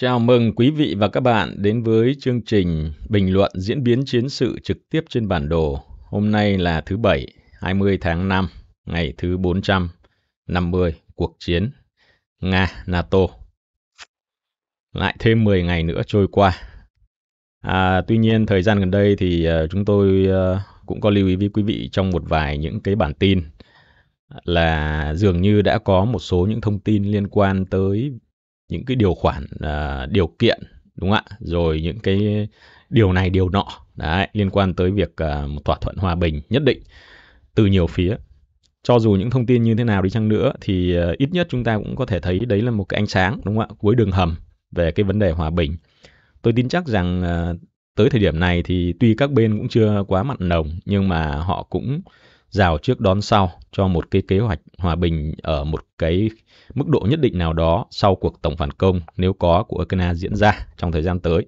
Chào mừng quý vị và các bạn đến với chương trình Bình luận diễn biến chiến sự trực tiếp trên bản đồ. Hôm nay là thứ Bảy, 20 tháng 5, ngày thứ 450, cuộc chiến Nga-NATO. Lại thêm 10 ngày nữa trôi qua. À, tuy nhiên, thời gian gần đây thì à, chúng tôi à, cũng có lưu ý với quý vị trong một vài những cái bản tin là dường như đã có một số những thông tin liên quan tới những cái điều khoản uh, điều kiện đúng không ạ rồi những cái điều này điều nọ đấy liên quan tới việc uh, một thỏa thuận hòa bình nhất định từ nhiều phía cho dù những thông tin như thế nào đi chăng nữa thì uh, ít nhất chúng ta cũng có thể thấy đấy là một cái ánh sáng đúng không ạ cuối đường hầm về cái vấn đề hòa bình tôi tin chắc rằng uh, tới thời điểm này thì tuy các bên cũng chưa quá mặn nồng nhưng mà họ cũng rào trước đón sau cho một cái kế hoạch hòa bình ở một cái mức độ nhất định nào đó sau cuộc tổng phản công nếu có của Ukraine diễn ra trong thời gian tới.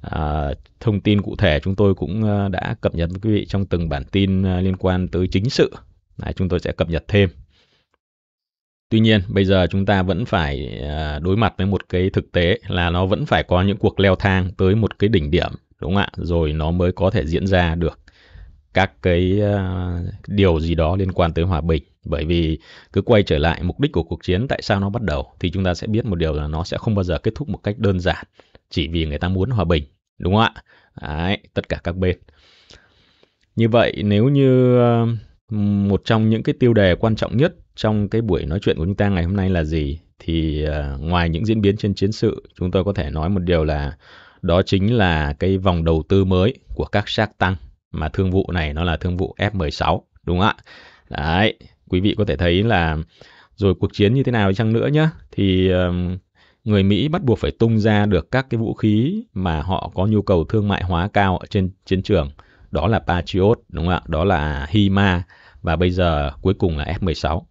À, thông tin cụ thể chúng tôi cũng à, đã cập nhật với quý vị trong từng bản tin à, liên quan tới chính sự. Này, chúng tôi sẽ cập nhật thêm. Tuy nhiên, bây giờ chúng ta vẫn phải à, đối mặt với một cái thực tế là nó vẫn phải có những cuộc leo thang tới một cái đỉnh điểm, đúng không ạ? Rồi nó mới có thể diễn ra được các cái ờ, điều gì đó liên quan tới hòa bình bởi vì cứ quay trở lại mục đích của cuộc chiến tại sao nó bắt đầu thì chúng ta sẽ biết một điều là nó sẽ không bao giờ kết thúc một cách đơn giản chỉ vì người ta muốn hòa bình đúng không ạ Đấy, tất cả các bên như vậy nếu như ờ, một trong những cái tiêu đề quan trọng nhất trong cái buổi nói chuyện của chúng ta ngày hôm nay là gì thì ờ, ngoài những diễn biến trên chiến sự chúng tôi có thể nói một điều là đó chính là cái vòng đầu tư mới của các sát tăng mà thương vụ này nó là thương vụ F16 đúng không ạ? Đấy, quý vị có thể thấy là rồi cuộc chiến như thế nào chăng nữa nhá thì người Mỹ bắt buộc phải tung ra được các cái vũ khí mà họ có nhu cầu thương mại hóa cao ở trên chiến trường. Đó là Patriot đúng không ạ? Đó là HIMA và bây giờ cuối cùng là F16.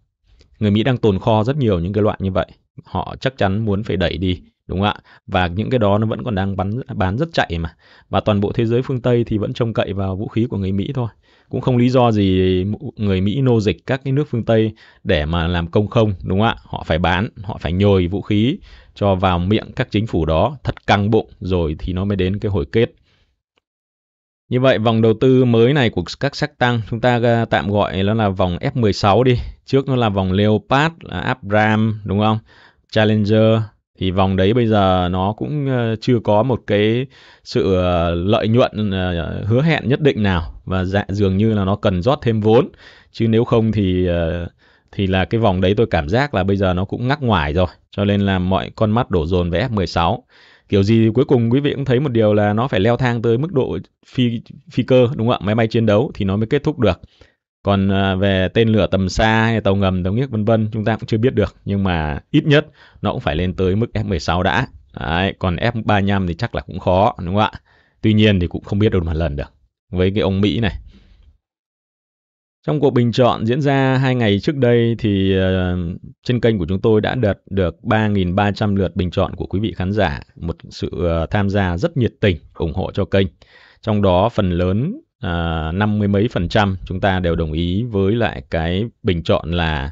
Người Mỹ đang tồn kho rất nhiều những cái loại như vậy. Họ chắc chắn muốn phải đẩy đi đúng không ạ và những cái đó nó vẫn còn đang bán bán rất chạy mà và toàn bộ thế giới phương tây thì vẫn trông cậy vào vũ khí của người mỹ thôi cũng không lý do gì người mỹ nô dịch các cái nước phương tây để mà làm công không đúng không ạ họ phải bán họ phải nhồi vũ khí cho vào miệng các chính phủ đó thật căng bụng rồi thì nó mới đến cái hồi kết như vậy vòng đầu tư mới này của các sắc tăng chúng ta à, tạm gọi nó là vòng F16 đi. Trước nó là vòng Leopard, là Abram đúng không? Challenger, thì vòng đấy bây giờ nó cũng ờ, chưa có một cái sự ờ, lợi nhuận ờ, hứa hẹn nhất định nào và dạ dường như là nó cần rót thêm vốn chứ nếu không thì thì là cái vòng đấy tôi cảm giác là bây giờ nó cũng ngắc ngoài rồi cho nên là mọi con mắt đổ dồn về F16 kiểu gì cuối cùng quý vị cũng thấy một điều là nó phải leo thang tới mức độ phi phi cơ đúng không ạ máy bay chiến đấu thì nó mới kết thúc được còn à, về tên lửa tầm xa hay tàu ngầm tàu nghiếc vân vân chúng ta cũng chưa biết được nhưng mà ít nhất nó cũng phải lên tới mức F16 đã Đấy, còn F35 thì chắc là cũng khó đúng không ạ tuy nhiên thì cũng không biết đâu một lần được với cái ông Mỹ này trong cuộc bình chọn diễn ra hai ngày trước đây thì à, trên kênh của chúng tôi đã đợt được 3.300 lượt bình chọn của quý vị khán giả, một sự à, tham gia rất nhiệt tình, ủng hộ cho kênh. Trong đó phần lớn Ờ, năm mươi mấy phần trăm chúng ta đều đồng ý với lại cái bình chọn là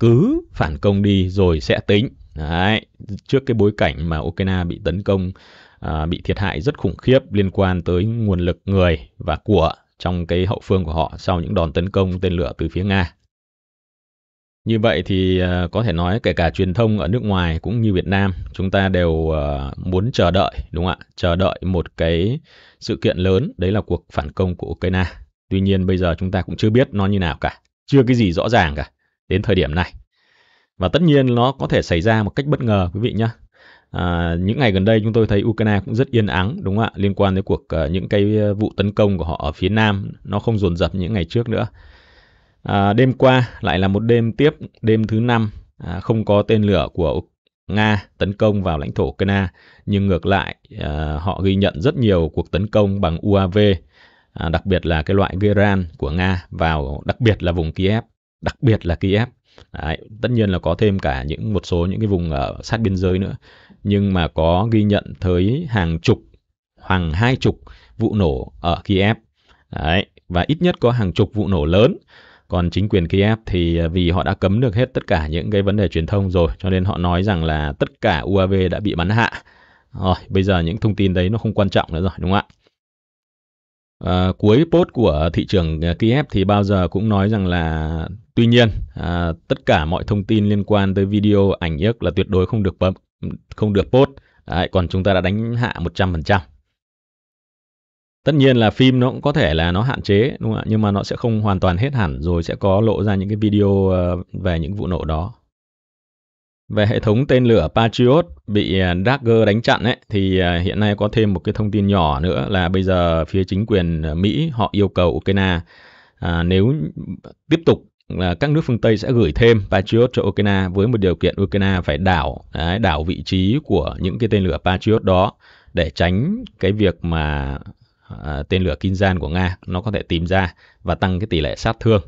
cứ phản công đi rồi sẽ tính Đấy, trước cái bối cảnh mà Ukraine bị tấn công à, bị thiệt hại rất khủng khiếp liên quan tới nguồn lực người và của trong cái hậu phương của họ sau những đòn tấn công tên lửa từ phía Nga. Như vậy thì ờ, có thể nói kể cả truyền thông ở nước ngoài cũng như Việt Nam, chúng ta đều ờ, muốn chờ đợi đúng không ạ? Chờ đợi một cái sự kiện lớn, đấy là cuộc phản công của Ukraine. Tuy nhiên bây giờ chúng ta cũng chưa biết nó như nào cả, chưa cái gì rõ ràng cả đến thời điểm này. Và tất nhiên nó có thể xảy ra một cách bất ngờ quý vị nhé. À, ờ, những ngày gần đây chúng tôi thấy Ukraine cũng rất yên ắng đúng không ạ liên quan đến cuộc những cái vụ tấn công của họ ở phía nam nó không dồn dập những ngày trước nữa À, đêm qua lại là một đêm tiếp, đêm thứ năm à, không có tên lửa của Nga tấn công vào lãnh thổ Ukraine, nhưng ngược lại à, họ ghi nhận rất nhiều cuộc tấn công bằng UAV, à, đặc biệt là cái loại Geran của Nga vào đặc biệt là vùng Kiev, đặc biệt là Kiev. Đấy, tất nhiên là có thêm cả những một số những cái vùng ở sát biên giới nữa, nhưng mà có ghi nhận tới hàng chục, hàng hai chục vụ nổ ở Kiev. Đấy, và ít nhất có hàng chục vụ nổ lớn còn chính quyền Kiev thì à, vì họ đã cấm được hết tất cả những cái vấn đề truyền thông rồi cho nên họ nói rằng là tất cả UAV đã bị bắn hạ rồi bây giờ những thông tin đấy nó không quan trọng nữa rồi đúng không ạ À, cuối post của thị trường à, Kiev thì bao giờ cũng nói rằng là tuy nhiên à, tất cả mọi thông tin liên quan tới video ảnh ước là tuyệt đối không được không được post. Đấy, còn chúng ta đã đánh hạ 100% tất nhiên là phim nó cũng có thể là nó hạn chế đúng không ạ nhưng mà nó sẽ không hoàn toàn hết hẳn rồi sẽ có lộ ra những cái video ờ, về những vụ nổ đó về hệ thống tên lửa Patriot bị ờ, Dagger đánh chặn ấy, thì ờ, hiện nay có thêm một cái thông tin nhỏ nữa là bây giờ phía chính quyền Mỹ họ yêu cầu Ukraine à, nếu tiếp tục là các nước phương Tây sẽ gửi thêm Patriot cho Ukraine với một điều kiện Ukraine phải đảo đấy, đảo vị trí của những cái tên lửa Patriot đó để tránh cái việc mà Ờ, tên lửa Kinzhan của Nga nó có thể tìm ra và tăng cái tỷ lệ sát thương.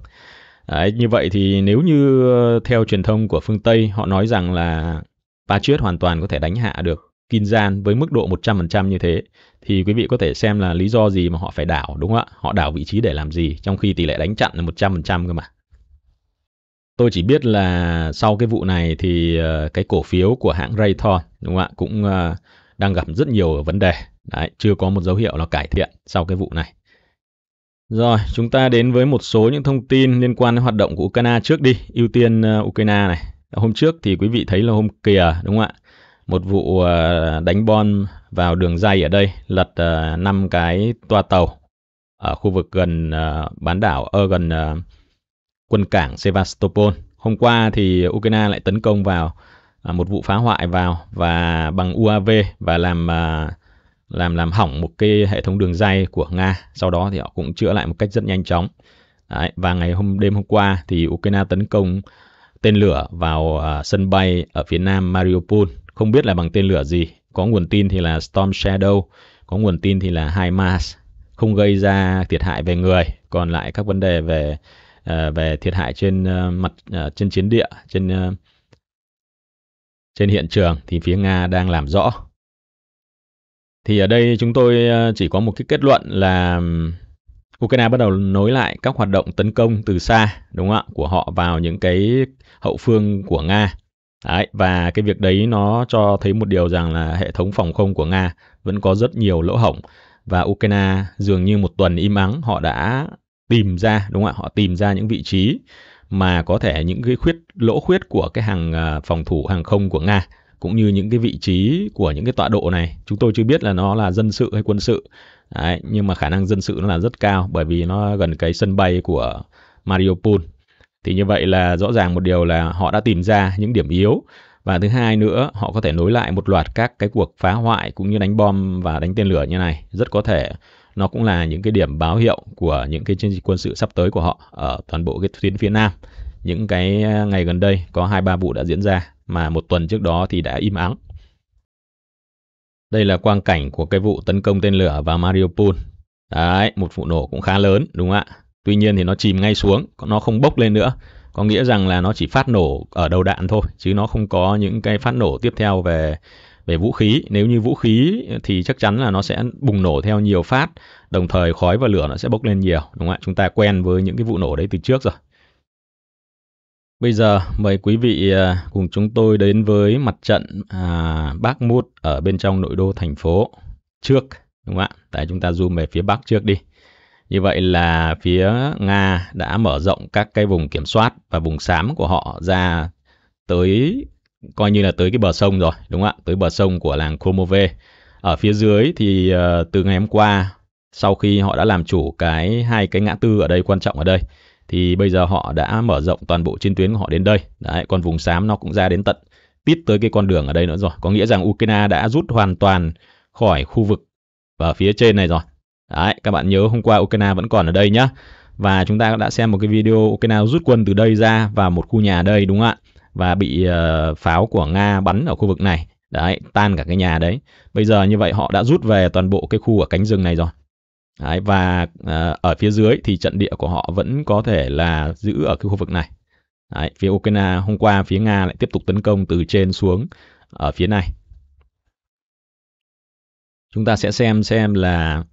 Đấy, như vậy thì nếu như ờ, theo truyền thông của phương Tây họ nói rằng là Patriot hoàn toàn có thể đánh hạ được Kinzhan với mức độ 100% như thế thì quý vị có thể xem là lý do gì mà họ phải đảo đúng không ạ? Họ đảo vị trí để làm gì trong khi tỷ lệ đánh chặn là 100% cơ mà. Tôi chỉ biết là sau cái vụ này thì ờ, cái cổ phiếu của hãng Raytheon đúng không ạ cũng đang gặp rất nhiều vấn đề Đấy, chưa có một dấu hiệu là cải thiện sau cái vụ này. Rồi, chúng ta đến với một số những thông tin liên quan đến hoạt động của Ukraine trước đi, ưu tiên ờ, Ukraine này. Hôm trước thì quý vị thấy là hôm kìa đúng không ạ? Một vụ ờ, đánh bom vào đường dây ở đây, lật uh, ờ, 5 cái toa tàu ở khu vực gần bán đảo ở gần quân cảng Sevastopol. Hôm qua thì Ukraine lại tấn công vào à, một vụ phá hoại vào và bằng UAV và làm uh, làm làm hỏng một cái hệ thống đường dây của Nga. Sau đó thì họ cũng chữa lại một cách rất nhanh chóng. Đấy, và ngày hôm đêm hôm qua thì Ukraine tấn công tên lửa vào uh, sân bay ở phía nam Mariupol. Không biết là bằng tên lửa gì. Có nguồn tin thì là Storm Shadow, có nguồn tin thì là HIMARS không gây ra thiệt hại về người, còn lại các vấn đề về uh, về thiệt hại trên uh, mặt uh, trên chiến địa, trên trên hiện trường thì phía Nga đang làm rõ thì ở đây chúng tôi ờ, chỉ có một cái kết luận là Ukraine bắt đầu nối lại các hoạt động tấn công từ xa, đúng không ạ, của họ vào những cái hậu phương của Nga. Đấy, và cái việc đấy nó cho thấy một điều rằng là hệ thống phòng không của Nga vẫn có rất nhiều lỗ hổng và Ukraine dường như một tuần im ắng họ đã tìm ra đúng không ạ họ tìm ra những vị trí mà có thể những cái khuyết lỗ khuyết của cái hàng ờ, phòng thủ hàng không của Nga cũng như những cái vị trí của những cái tọa độ này chúng tôi chưa biết là nó là dân sự hay quân sự Đấy, nhưng mà khả năng dân sự nó là rất cao bởi vì nó gần cái sân bay của Mariupol thì như vậy là rõ ràng một điều là họ đã tìm ra những điểm yếu và thứ hai nữa họ có thể nối lại một loạt các cái cuộc phá hoại cũng như đánh bom và đánh tên lửa như này rất có thể nó cũng là những cái điểm báo hiệu của những cái chiến dịch quân sự sắp tới của họ ở toàn bộ cái tuyến phía nam những cái à, ngày gần đây có hai ba vụ đã diễn ra mà một tuần trước đó thì đã im ắng. Đây là quang cảnh của cái vụ tấn công tên lửa vào Mariupol. Đấy, một vụ nổ cũng khá lớn, đúng không ạ? Tuy nhiên thì nó chìm ngay xuống, nó không bốc lên nữa. Có nghĩa rằng là nó chỉ phát nổ ở đầu đạn thôi, chứ nó không có những cái phát nổ tiếp theo về về vũ khí. Nếu như vũ khí thì chắc chắn là nó sẽ bùng nổ theo nhiều phát, đồng thời khói và lửa nó sẽ bốc lên nhiều, đúng không ạ? Chúng ta quen với những cái vụ nổ đấy từ trước rồi. Bây giờ mời quý vị à, cùng chúng tôi đến với mặt trận à, Bác Mút ở bên trong nội đô thành phố trước đúng không ạ? Tại chúng ta zoom về phía Bắc trước đi. Như vậy là phía Nga đã mở rộng các cái vùng kiểm soát và vùng xám của họ ra tới coi như là tới cái bờ sông rồi, đúng không ạ? Tới bờ sông của làng Kromove. Ở phía dưới thì à, từ ngày hôm qua sau khi họ đã làm chủ cái hai cái ngã tư ở đây quan trọng ở đây thì bây giờ họ đã mở rộng toàn bộ trên tuyến của họ đến đây đấy Con vùng xám nó cũng ra đến tận tít tới cái con đường ở đây nữa rồi có nghĩa rằng Ukraine đã rút hoàn toàn khỏi khu vực ở phía trên này rồi đấy các bạn nhớ hôm qua Ukraine vẫn còn ở đây nhá và chúng ta đã xem một cái video Ukraine rút quân từ đây ra vào một khu nhà ở đây đúng không ạ và bị uh, pháo của Nga bắn ở khu vực này đấy tan cả cái nhà đấy bây giờ như vậy họ đã rút về toàn bộ cái khu ở cánh rừng này rồi Đấy, và uh, ở phía dưới thì trận địa của họ vẫn có thể là giữ ở cái khu vực này. Đấy, phía Ukraine hôm qua phía Nga lại tiếp tục tấn công từ trên xuống ở phía này. Chúng ta sẽ xem xem là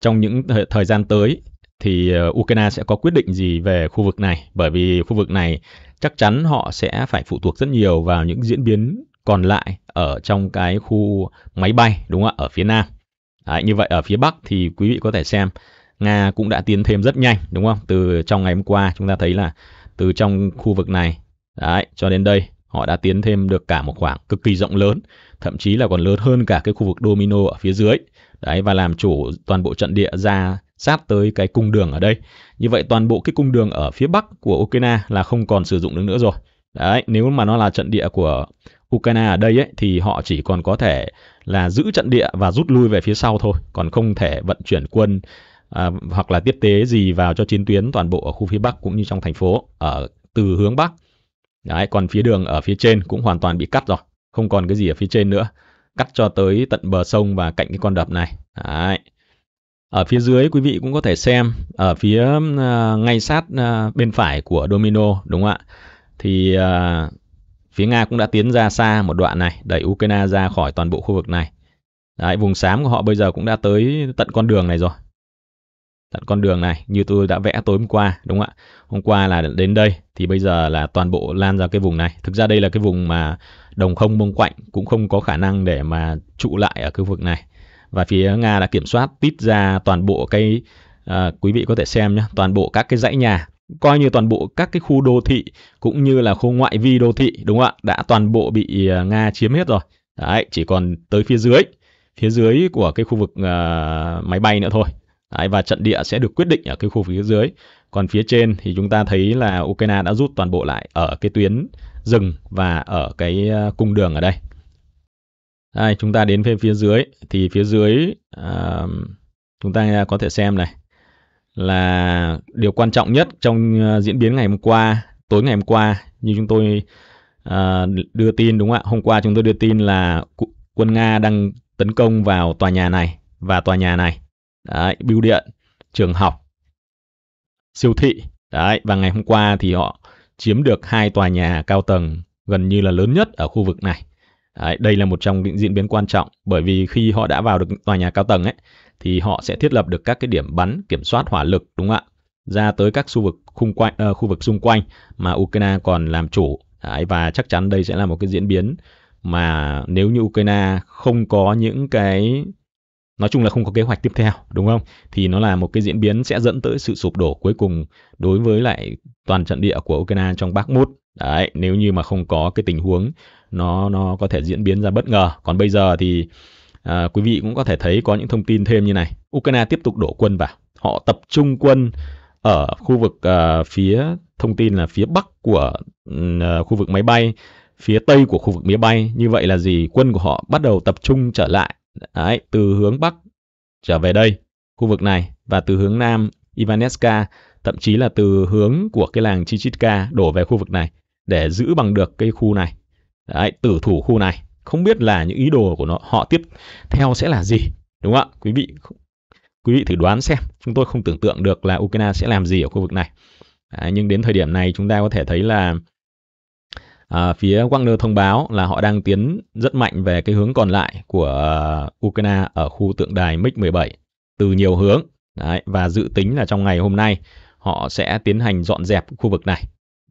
trong những thời, gian tới thì ờ, Ukraine sẽ có quyết định gì về khu vực này bởi vì khu vực này chắc chắn họ sẽ phải phụ thuộc rất nhiều vào những diễn biến còn lại ở trong cái khu máy bay đúng không ạ ở phía nam Đấy, như vậy ở phía Bắc thì quý vị có thể xem Nga cũng đã tiến thêm rất nhanh đúng không? Từ trong ngày hôm qua chúng ta thấy là từ trong khu vực này đấy, cho đến đây họ đã tiến thêm được cả một khoảng cực kỳ rộng lớn, thậm chí là còn lớn hơn cả cái khu vực domino ở phía dưới. Đấy và làm chủ toàn bộ trận địa ra sát tới cái cung đường ở đây. Như vậy toàn bộ cái cung đường ở phía bắc của Ukraine là không còn sử dụng được nữa rồi. Đấy, nếu mà nó là trận địa của Ukraine ở đây ấy, thì họ chỉ còn có thể là giữ trận địa và rút lui về phía sau thôi, còn không thể vận chuyển quân à, hoặc là tiếp tế gì vào cho chiến tuyến toàn bộ ở khu phía bắc cũng như trong thành phố ở từ hướng bắc. Đấy, còn phía đường ở phía trên cũng hoàn toàn bị cắt rồi, không còn cái gì ở phía trên nữa, cắt cho tới tận bờ sông và cạnh cái con đập này. Đấy. Ở phía dưới quý vị cũng có thể xem ở phía uh, ngay sát uh, bên phải của domino đúng không ạ? Thì uh, Phía Nga cũng đã tiến ra xa một đoạn này, đẩy Ukraine ra khỏi toàn bộ khu vực này. Đấy, vùng xám của họ bây giờ cũng đã tới tận con đường này rồi. Tận con đường này, như tôi đã vẽ tối hôm qua, đúng không ạ? Hôm qua là đến đây, thì bây giờ là toàn bộ lan ra cái vùng này. Thực ra đây là cái vùng mà đồng không mông quạnh cũng không có khả năng để mà trụ lại ở khu vực này. Và phía Nga đã kiểm soát tít ra toàn bộ cái, à, quý vị có thể xem nhé, toàn bộ các cái dãy nhà coi như toàn bộ các cái khu đô thị cũng như là khu ngoại vi đô thị đúng không ạ đã toàn bộ bị à, nga chiếm hết rồi đấy chỉ còn tới phía dưới phía dưới của cái khu vực uh, máy bay nữa thôi đấy, và trận địa sẽ được quyết định ở cái khu phía dưới còn phía trên thì chúng ta thấy là ukraine đã rút toàn bộ lại ở cái tuyến rừng và ở cái à, cung đường ở đây đây chúng ta đến phía dưới thì phía dưới uh, chúng ta có thể xem này là điều quan trọng nhất trong ờ, diễn biến ngày hôm qua, tối ngày hôm qua như chúng tôi uh, đưa tin đúng không ạ? Hôm qua chúng tôi đưa tin là quân Nga đang tấn công vào tòa nhà này và tòa nhà này, đấy, bưu điện, trường học, siêu thị, đấy và ngày hôm qua thì họ chiếm được hai tòa nhà cao tầng gần như là lớn nhất ở khu vực này. Đấy, đây là một trong những diễn biến quan trọng bởi vì khi họ đã vào được tòa nhà cao tầng ấy thì họ sẽ thiết lập được các cái điểm bắn kiểm soát hỏa lực đúng không ạ? Ra tới các khu vực khung quanh uh, khu vực xung quanh mà Ukraine còn làm chủ. Đấy, và chắc chắn đây sẽ là một cái diễn biến mà nếu như Ukraine không có những cái nói chung là không có kế hoạch tiếp theo đúng không thì nó là một cái diễn biến sẽ dẫn tới sự sụp đổ cuối cùng đối với lại toàn trận địa của Ukraine trong Bắc Bakhmut đấy nếu như mà không có cái tình huống nó nó có thể diễn biến ra bất ngờ còn bây giờ thì à, quý vị cũng có thể thấy có những thông tin thêm như này. Ukraine tiếp tục đổ quân vào. Họ tập trung quân ở khu vực à, phía thông tin là phía bắc của ừ, à, khu vực máy bay, phía tây của khu vực máy bay. Như vậy là gì? Quân của họ bắt đầu tập trung trở lại Đấy, từ hướng bắc trở về đây, khu vực này và từ hướng nam Ivaneska, thậm chí là từ hướng của cái làng Chichitka đổ về khu vực này để giữ bằng được cái khu này. Đấy, tử thủ khu này không biết là những ý đồ của nó họ tiếp theo sẽ là gì đúng không ạ quý vị quý vị thử đoán xem chúng tôi không tưởng tượng được là ukraine sẽ làm gì ở khu vực này à, nhưng đến thời điểm này chúng ta có thể thấy là à, phía Wagner thông báo là họ đang tiến rất mạnh về cái hướng còn lại của à, Ukraine ở khu tượng đài MiG-17 từ nhiều hướng Đấy, và dự tính là trong ngày hôm nay họ sẽ tiến hành dọn dẹp khu vực này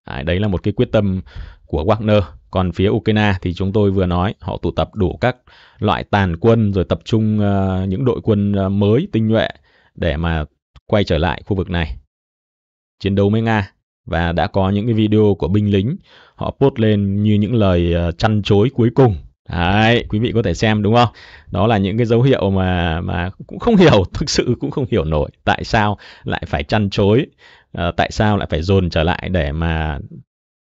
À, đấy, là một cái quyết tâm của Wagner. Còn phía Ukraine thì chúng tôi vừa nói họ tụ tập đủ các loại tàn quân rồi tập trung uh, những đội quân uh, mới tinh nhuệ để mà quay trở lại khu vực này. Chiến đấu với Nga và đã có những cái video của binh lính họ post lên như những lời uh, chăn chối cuối cùng. Đấy, quý vị có thể xem đúng không? Đó là những cái dấu hiệu mà mà cũng không hiểu, thực sự cũng không hiểu nổi tại sao lại phải chăn chối Ờ, tại sao lại phải dồn trở lại để mà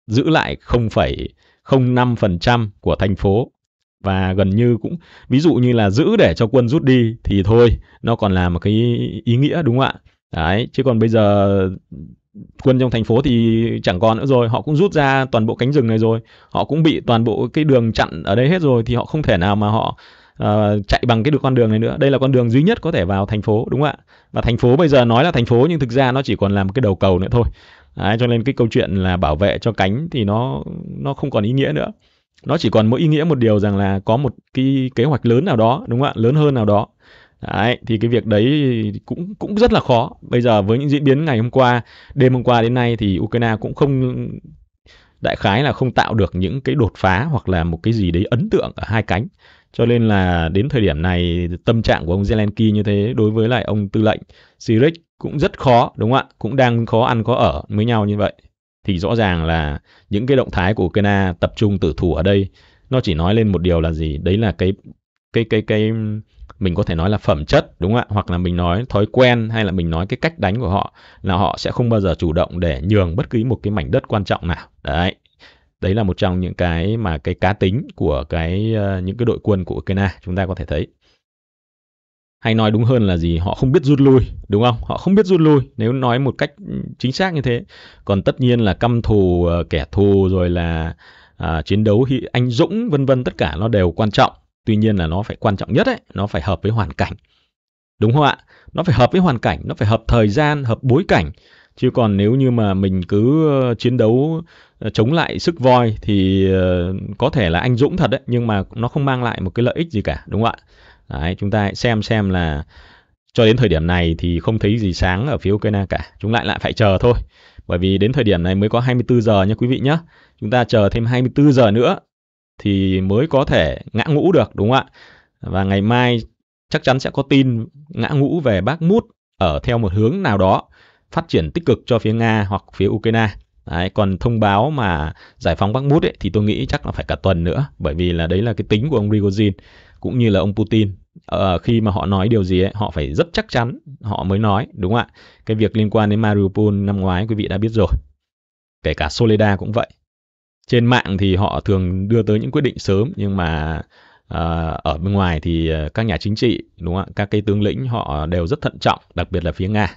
giữ lại 0,05% của thành phố và gần như cũng ví dụ như là giữ để cho quân rút đi thì thôi nó còn là một cái ý nghĩa đúng không ạ đấy chứ còn bây giờ quân trong thành phố thì chẳng còn nữa rồi họ cũng rút ra toàn bộ cánh rừng này rồi họ cũng bị toàn bộ cái đường chặn ở đây hết rồi thì họ không thể nào mà họ Ờ, chạy bằng cái được con đường này nữa đây là con đường duy nhất có thể vào thành phố đúng không ạ và thành phố bây giờ nói là thành phố nhưng thực ra nó chỉ còn làm một cái đầu cầu nữa thôi Đấy, cho nên cái câu chuyện là bảo vệ cho cánh thì nó nó không còn ý nghĩa nữa nó chỉ còn mỗi ý nghĩa một điều rằng là có một cái kế hoạch lớn nào đó đúng không ạ lớn hơn nào đó Đấy, thì cái việc đấy cũng cũng rất là khó. Bây giờ với những diễn biến ngày hôm qua, đêm hôm qua đến nay thì Ukraine cũng không đại khái là không tạo được những cái đột phá hoặc là một cái gì đấy ấn tượng ở hai cánh. Cho nên là đến thời điểm này tâm trạng của ông Zelensky như thế đối với lại ông tư lệnh Siric cũng rất khó đúng không ạ? Cũng đang khó ăn khó ở với nhau như vậy. Thì rõ ràng là những cái động thái của Ukraine tập trung tử thủ ở đây nó chỉ nói lên một điều là gì? Đấy là cái cái cái cái mình có thể nói là phẩm chất đúng không ạ hoặc là mình nói thói quen hay là mình nói cái cách đánh của họ là họ sẽ không bao giờ chủ động để nhường bất cứ một cái mảnh đất quan trọng nào đấy đấy là một trong những cái mà cái cá tính của cái ờ, những cái đội quân của Ukraine chúng ta có thể thấy hay nói đúng hơn là gì họ không biết rút lui đúng không họ không biết rút lui nếu nói một cách ừ, chính xác như thế còn tất nhiên là căm thù ờ, kẻ thù rồi là à, chiến đấu anh dũng vân vân tất cả nó đều quan trọng tuy nhiên là nó phải quan trọng nhất ấy nó phải hợp với hoàn cảnh đúng không ạ nó phải hợp với hoàn cảnh nó phải hợp thời gian hợp bối cảnh chứ còn nếu như mà mình cứ ờ, chiến đấu ờ, chống lại sức voi thì ờ, có thể là anh dũng thật đấy nhưng mà nó không mang lại một cái lợi ích gì cả đúng không ạ đấy chúng ta xem xem là cho đến thời điểm này thì không thấy gì sáng ở phía Ukraine cả chúng lại lại phải chờ thôi bởi vì đến thời điểm này mới có 24 giờ nha quý vị nhé chúng ta chờ thêm 24 giờ nữa thì mới có thể ngã ngũ được đúng không ạ và ngày mai chắc chắn sẽ có tin ngã ngũ về bác mút ở theo một hướng nào đó phát triển tích cực cho phía Nga hoặc phía Ukraine. Đấy, còn thông báo mà giải phóng Bắc Mút ấy, thì tôi nghĩ chắc là phải cả tuần nữa bởi vì là đấy là cái tính của ông Rigozin cũng như là ông Putin ờ, khi mà họ nói điều gì ấy, họ phải rất chắc chắn họ mới nói đúng không ạ cái việc liên quan đến Mariupol năm ngoái quý vị đã biết rồi kể cả Soleda cũng vậy trên mạng thì họ thường đưa tới những quyết định sớm nhưng mà À, ở bên ngoài thì ờ, các nhà chính trị đúng không ạ các cái tướng lĩnh họ đều rất thận trọng đặc biệt là phía nga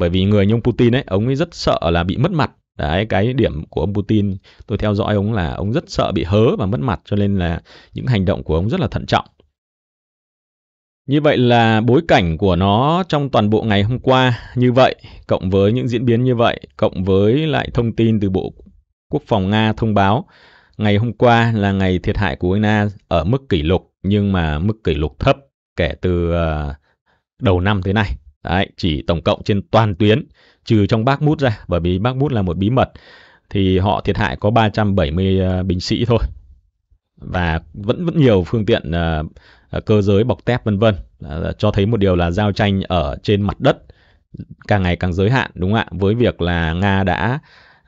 bởi vì người như ông Putin ấy ông ấy rất sợ là bị mất mặt đấy cái điểm của ông Putin tôi theo dõi ông là ông rất sợ bị hớ và mất mặt cho nên là những hành động của ông rất là thận trọng như vậy là bối cảnh của nó trong toàn bộ ngày hôm qua như vậy, cộng với những diễn biến như vậy, cộng với lại thông tin từ Bộ Quốc phòng Nga thông báo ngày hôm qua là ngày thiệt hại của Ukraine ở mức kỷ lục nhưng mà mức kỷ lục thấp kể từ ờ, đầu năm tới nay. Đấy, chỉ tổng cộng trên toàn tuyến, trừ trong Bác Mút ra, bởi vì Bác Mút là một bí mật, thì họ thiệt hại có 370 uh, ờ, binh sĩ thôi. Và vẫn vẫn nhiều phương tiện uh, cơ giới bọc thép vân vân uh, cho thấy một điều là giao tranh ở trên mặt đất càng ngày càng giới hạn đúng không ạ? Với việc là Nga đã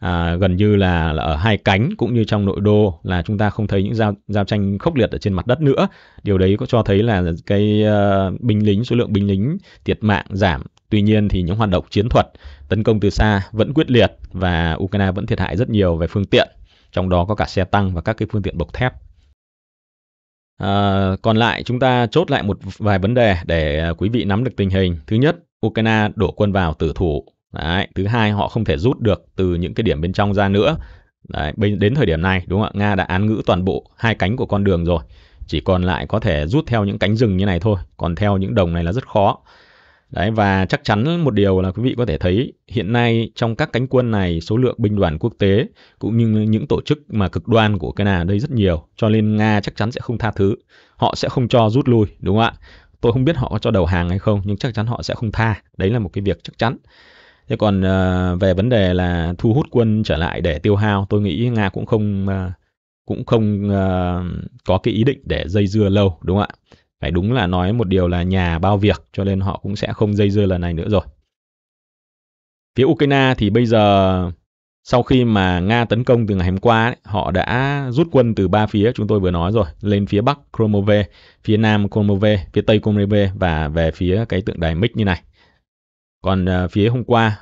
à, gần như là, là ở hai cánh cũng như trong nội đô là chúng ta không thấy những giao giao tranh khốc liệt ở trên mặt đất nữa điều đấy có cho thấy là cái uh, binh lính số lượng binh lính thiệt mạng giảm tuy nhiên thì những hoạt động chiến thuật tấn công từ xa vẫn quyết liệt và Ukraine vẫn thiệt hại rất nhiều về phương tiện trong đó có cả xe tăng và các cái phương tiện bọc thép À, còn lại chúng ta chốt lại một vài vấn đề để quý vị nắm được tình hình. Thứ nhất, Ukraine đổ quân vào tử thủ Đấy, thứ hai họ không thể rút được từ những cái điểm bên trong ra nữa. Đấy, đến thời điểm này đúng không ạ? Nga đã án ngữ toàn bộ hai cánh của con đường rồi. Chỉ còn lại có thể rút theo những cánh rừng như này thôi, còn theo những đồng này là rất khó. Đấy và chắc chắn một điều là quý vị có thể thấy hiện nay trong các cánh quân này số lượng binh đoàn quốc tế cũng như những tổ chức mà cực đoan của cái nào đây rất nhiều cho nên Nga chắc chắn sẽ không tha thứ. Họ sẽ không cho rút lui đúng không ạ? Tôi không biết họ có cho đầu hàng hay không nhưng chắc chắn họ sẽ không tha. Đấy là một cái việc chắc chắn. Thế còn uh, về vấn đề là thu hút quân trở lại để tiêu hao, tôi nghĩ Nga cũng không uh, cũng không uh, có cái ý định để dây dưa lâu đúng không ạ? Phải đúng là nói một điều là nhà bao việc cho nên họ cũng sẽ không dây dưa lần này nữa rồi. Phía Ukraine thì bây giờ sau khi mà Nga tấn công từ ngày hôm qua, ấy, họ đã rút quân từ ba phía chúng tôi vừa nói rồi, lên phía bắc Kromove, phía nam Kromove, phía tây Kromove và về phía cái tượng đài Mix như này. Còn à, phía hôm qua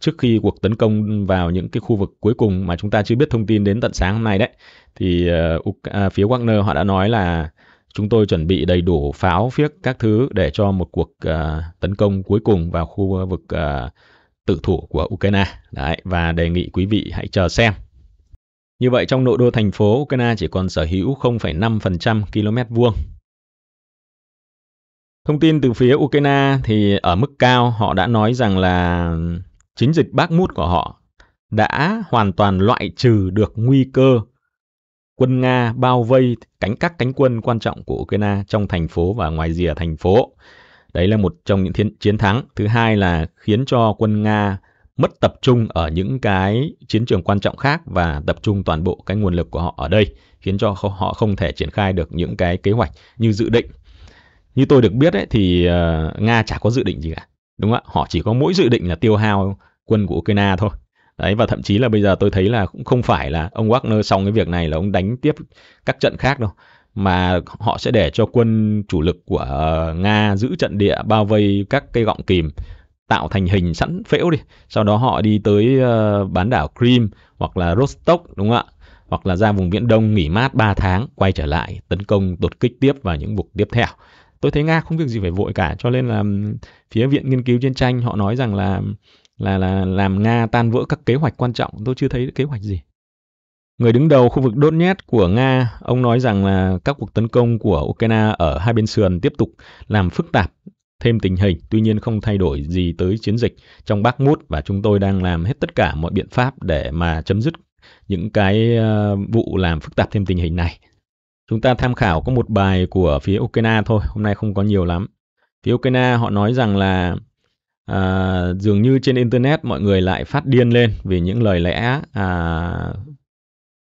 trước khi cuộc tấn công vào những cái khu vực cuối cùng mà chúng ta chưa biết thông tin đến tận sáng hôm nay đấy thì à, à, phía Wagner họ đã nói là chúng tôi chuẩn bị đầy đủ pháo phiếc các thứ để cho một cuộc tấn công cuối cùng vào khu vực tự thủ của Ukraine đấy và đề nghị quý vị hãy chờ xem như vậy trong nội đô thành phố Ukraine chỉ còn sở hữu 0,5% km vuông Thông tin từ phía Ukraine thì ở mức cao họ đã nói rằng là chiến dịch bác mút của họ đã hoàn toàn loại trừ được nguy cơ quân Nga bao vây cánh các cánh quân quan trọng của Ukraine trong thành phố và ngoài rìa thành phố. Đấy là một trong những thiên, chiến thắng. Thứ hai là khiến cho quân Nga mất tập trung ở những cái chiến trường quan trọng khác và tập trung toàn bộ cái nguồn lực của họ ở đây, khiến cho họ không thể triển khai được những cái kế hoạch như dự định như tôi được biết ấy, thì uh, Nga chả có dự định gì cả. Đúng không ạ? Họ chỉ có mỗi dự định là tiêu hao quân của Ukraine thôi. Đấy và thậm chí là bây giờ tôi thấy là cũng không phải là ông Wagner xong cái việc này là ông đánh tiếp các trận khác đâu mà họ sẽ để cho quân chủ lực của Nga giữ trận địa bao vây các cây gọng kìm tạo thành hình sẵn phễu đi sau đó họ đi tới ờ, bán đảo Crimea hoặc là Rostock đúng không ạ hoặc là ra vùng viễn đông nghỉ mát 3 tháng quay trở lại tấn công đột kích tiếp vào những vùng tiếp theo tôi thấy nga không việc gì phải vội cả cho nên là phía viện nghiên cứu chiến tranh họ nói rằng là là là làm nga tan vỡ các kế hoạch quan trọng tôi chưa thấy kế hoạch gì Người đứng đầu khu vực đốt nhét của Nga, ông nói rằng là các cuộc tấn công của Ukraine ở hai bên sườn tiếp tục làm phức tạp thêm tình hình, tuy nhiên không thay đổi gì tới chiến dịch trong Bắc Mút và chúng tôi đang làm hết tất cả mọi biện pháp để mà chấm dứt những cái ờ, vụ làm phức tạp thêm tình hình này. Chúng ta tham khảo có một bài của phía Ukraine thôi, hôm nay không có nhiều lắm. Phía Ukraine họ nói rằng là à, dường như trên internet mọi người lại phát điên lên vì những lời lẽ à,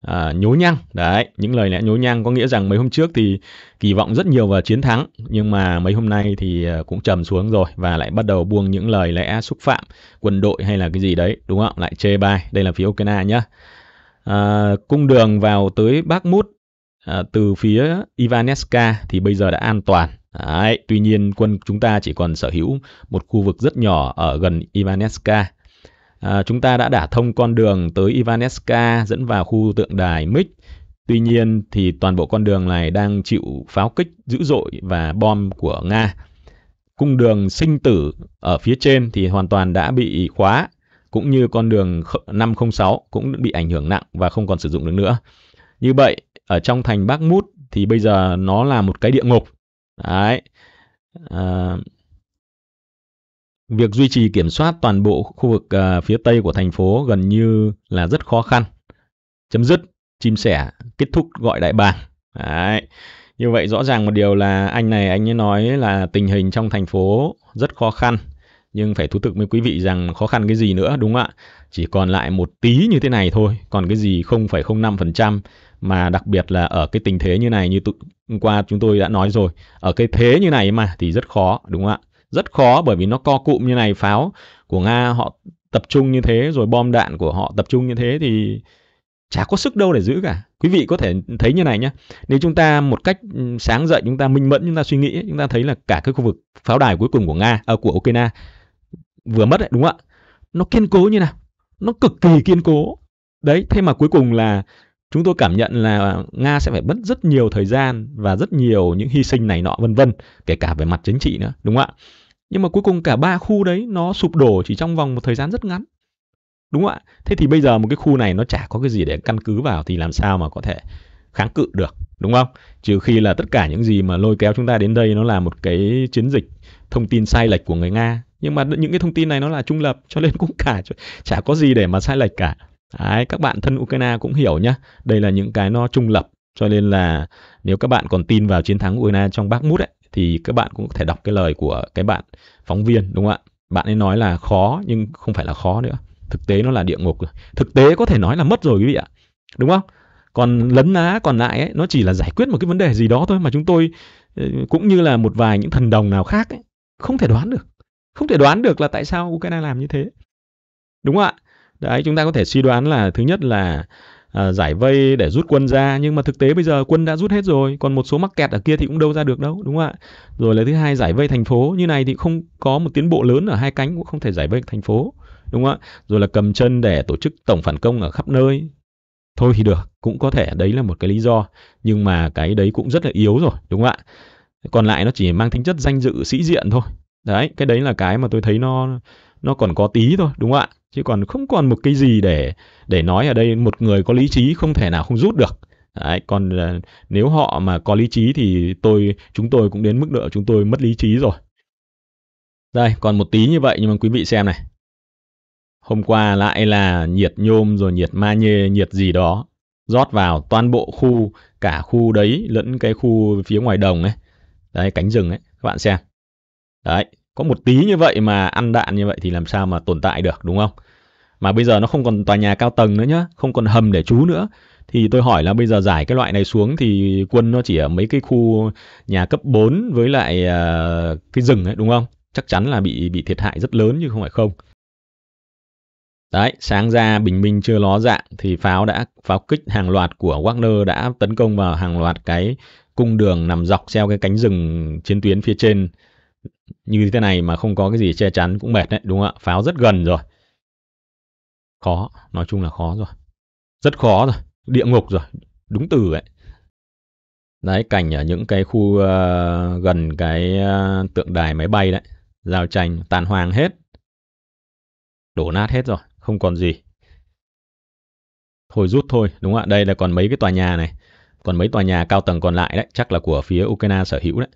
à, nhố nhăng đấy những lời lẽ nhố nhăng có nghĩa rằng mấy hôm trước thì kỳ vọng rất nhiều vào chiến thắng nhưng mà mấy hôm nay thì à, cũng trầm xuống rồi và lại bắt đầu buông những lời lẽ xúc phạm quân đội hay là cái gì đấy đúng không lại chê bai đây là phía Ukraine nhá à, cung đường vào tới Bakhmut à, từ phía Ivaneska thì bây giờ đã an toàn. Đấy, tuy nhiên quân chúng ta chỉ còn sở hữu một khu vực rất nhỏ ở gần Ivaneska. À, chúng ta đã đả thông con đường tới Ivaneska dẫn vào khu tượng đài Mic. Tuy nhiên thì toàn bộ con đường này đang chịu pháo kích dữ dội và bom của Nga. Cung đường sinh tử ở phía trên thì hoàn toàn đã bị khóa, cũng như con đường 506 cũng bị ảnh hưởng nặng và không còn sử dụng được nữa. Như vậy, ở trong thành Bắc Mút thì bây giờ nó là một cái địa ngục. Đấy. À, việc duy trì kiểm soát toàn bộ khu vực à, phía tây của thành phố gần như là rất khó khăn. Chấm dứt, chim sẻ, kết thúc gọi đại bàng. Đấy. Như vậy rõ ràng một điều là anh này anh ấy nói là tình hình trong thành phố rất khó khăn. Nhưng phải thú thực với quý vị rằng khó khăn cái gì nữa đúng không ạ? Chỉ còn lại một tí như thế này thôi. Còn cái gì 0,05% mà đặc biệt là ở cái tình thế như này như hôm qua chúng tôi đã nói rồi ở cái thế như này mà thì rất khó đúng không ạ rất khó bởi vì nó co cụm như này pháo của nga họ tập trung như thế rồi bom đạn của họ tập trung như thế thì chả có sức đâu để giữ cả quý vị có thể thấy như này nhé nếu chúng ta một cách ừ, sáng dậy chúng ta minh mẫn chúng ta suy nghĩ chúng ta thấy là cả cái khu vực pháo đài cuối cùng của nga à, của ukraine vừa mất đấy đúng không ạ nó kiên cố như nào nó cực kỳ kiên cố đấy thế mà cuối cùng là chúng tôi cảm nhận là Nga sẽ phải mất rất nhiều thời gian và rất nhiều những hy sinh này nọ vân vân, kể cả về mặt chính trị nữa, đúng không ạ? Nhưng mà cuối cùng cả ba khu đấy nó sụp đổ chỉ trong vòng một thời gian rất ngắn. Đúng không ạ? Thế thì bây giờ một cái khu này nó chả có cái gì để căn cứ vào thì làm sao mà có thể kháng cự được, đúng không? Trừ khi là tất cả những gì mà lôi kéo chúng ta đến đây nó là một cái chiến dịch thông tin sai lệch của người Nga, nhưng mà những cái thông tin này nó là trung lập cho nên cũng cả chả có gì để mà sai lệch cả Đấy, các bạn thân Ukraine cũng hiểu nhá, đây là những cái nó trung lập, cho nên là nếu các bạn còn tin vào chiến thắng Ukraine trong mút ấy, thì các bạn cũng có thể đọc cái lời của cái bạn phóng viên đúng không ạ? Bạn ấy nói là khó nhưng không phải là khó nữa. Thực tế nó là địa ngục rồi. Thực tế có thể nói là mất rồi quý vị ạ. Đúng không? Còn lấn lá còn lại ấy, nó chỉ là giải quyết một cái vấn đề gì đó thôi mà chúng tôi ờ, cũng như là một vài những thần đồng nào khác ấy, không thể đoán được. Không thể đoán được là tại sao Ukraine làm như thế. Đúng không ạ? Đấy, chúng ta có thể suy đoán là thứ nhất là à, giải vây để rút quân ra nhưng mà thực tế bây giờ quân đã rút hết rồi còn một số mắc kẹt ở kia thì cũng đâu ra được đâu đúng không ạ rồi là thứ hai giải vây thành phố như này thì không có một tiến bộ lớn ở hai cánh cũng không thể giải vây thành phố đúng không ạ rồi là cầm chân để tổ chức tổng phản công ở khắp nơi thôi thì được cũng có thể đấy là một cái lý do nhưng mà cái đấy cũng rất là yếu rồi đúng không ạ còn lại nó chỉ mang tính chất danh dự sĩ diện thôi đấy cái đấy là cái mà tôi thấy nó nó còn có tí thôi đúng không ạ chứ còn không còn một cái gì để để nói ở đây một người có lý trí không thể nào không rút được Đấy, còn ờ, nếu họ mà có lý trí thì tôi chúng tôi cũng đến mức độ chúng tôi mất lý trí rồi đây còn một tí như vậy nhưng mà quý vị xem này hôm qua lại là nhiệt nhôm rồi nhiệt ma nhê nhiệt gì đó rót vào toàn bộ khu cả khu đấy lẫn cái khu phía ngoài đồng ấy đấy cánh rừng ấy các bạn xem đấy có một tí như vậy mà ăn đạn như vậy thì làm sao mà tồn tại được đúng không mà bây giờ nó không còn tòa nhà cao tầng nữa nhá không còn hầm để trú nữa thì tôi hỏi là bây giờ giải cái loại này xuống thì quân nó chỉ ở mấy cái khu nhà cấp 4 với lại à, cái rừng ấy đúng không chắc chắn là bị bị thiệt hại rất lớn chứ không phải không Đấy, sáng ra bình minh chưa ló dạng thì pháo đã pháo kích hàng loạt của Wagner đã tấn công vào hàng loạt cái cung đường nằm dọc theo cái cánh rừng chiến tuyến phía trên như thế này mà không có cái gì che chắn cũng mệt đấy, đúng không ạ? Pháo rất gần rồi. Khó, nói chung là khó rồi. Rất khó rồi, địa ngục rồi, đúng từ ấy. Đấy, cảnh ở những cái khu uh, gần cái uh, tượng đài máy bay đấy, giao tranh tàn hoang hết. Đổ nát hết rồi, không còn gì. Thôi rút thôi, đúng không ạ? Đây là còn mấy cái tòa nhà này. Còn mấy tòa nhà cao tầng còn lại đấy, chắc là của phía Ukraine sở hữu đấy.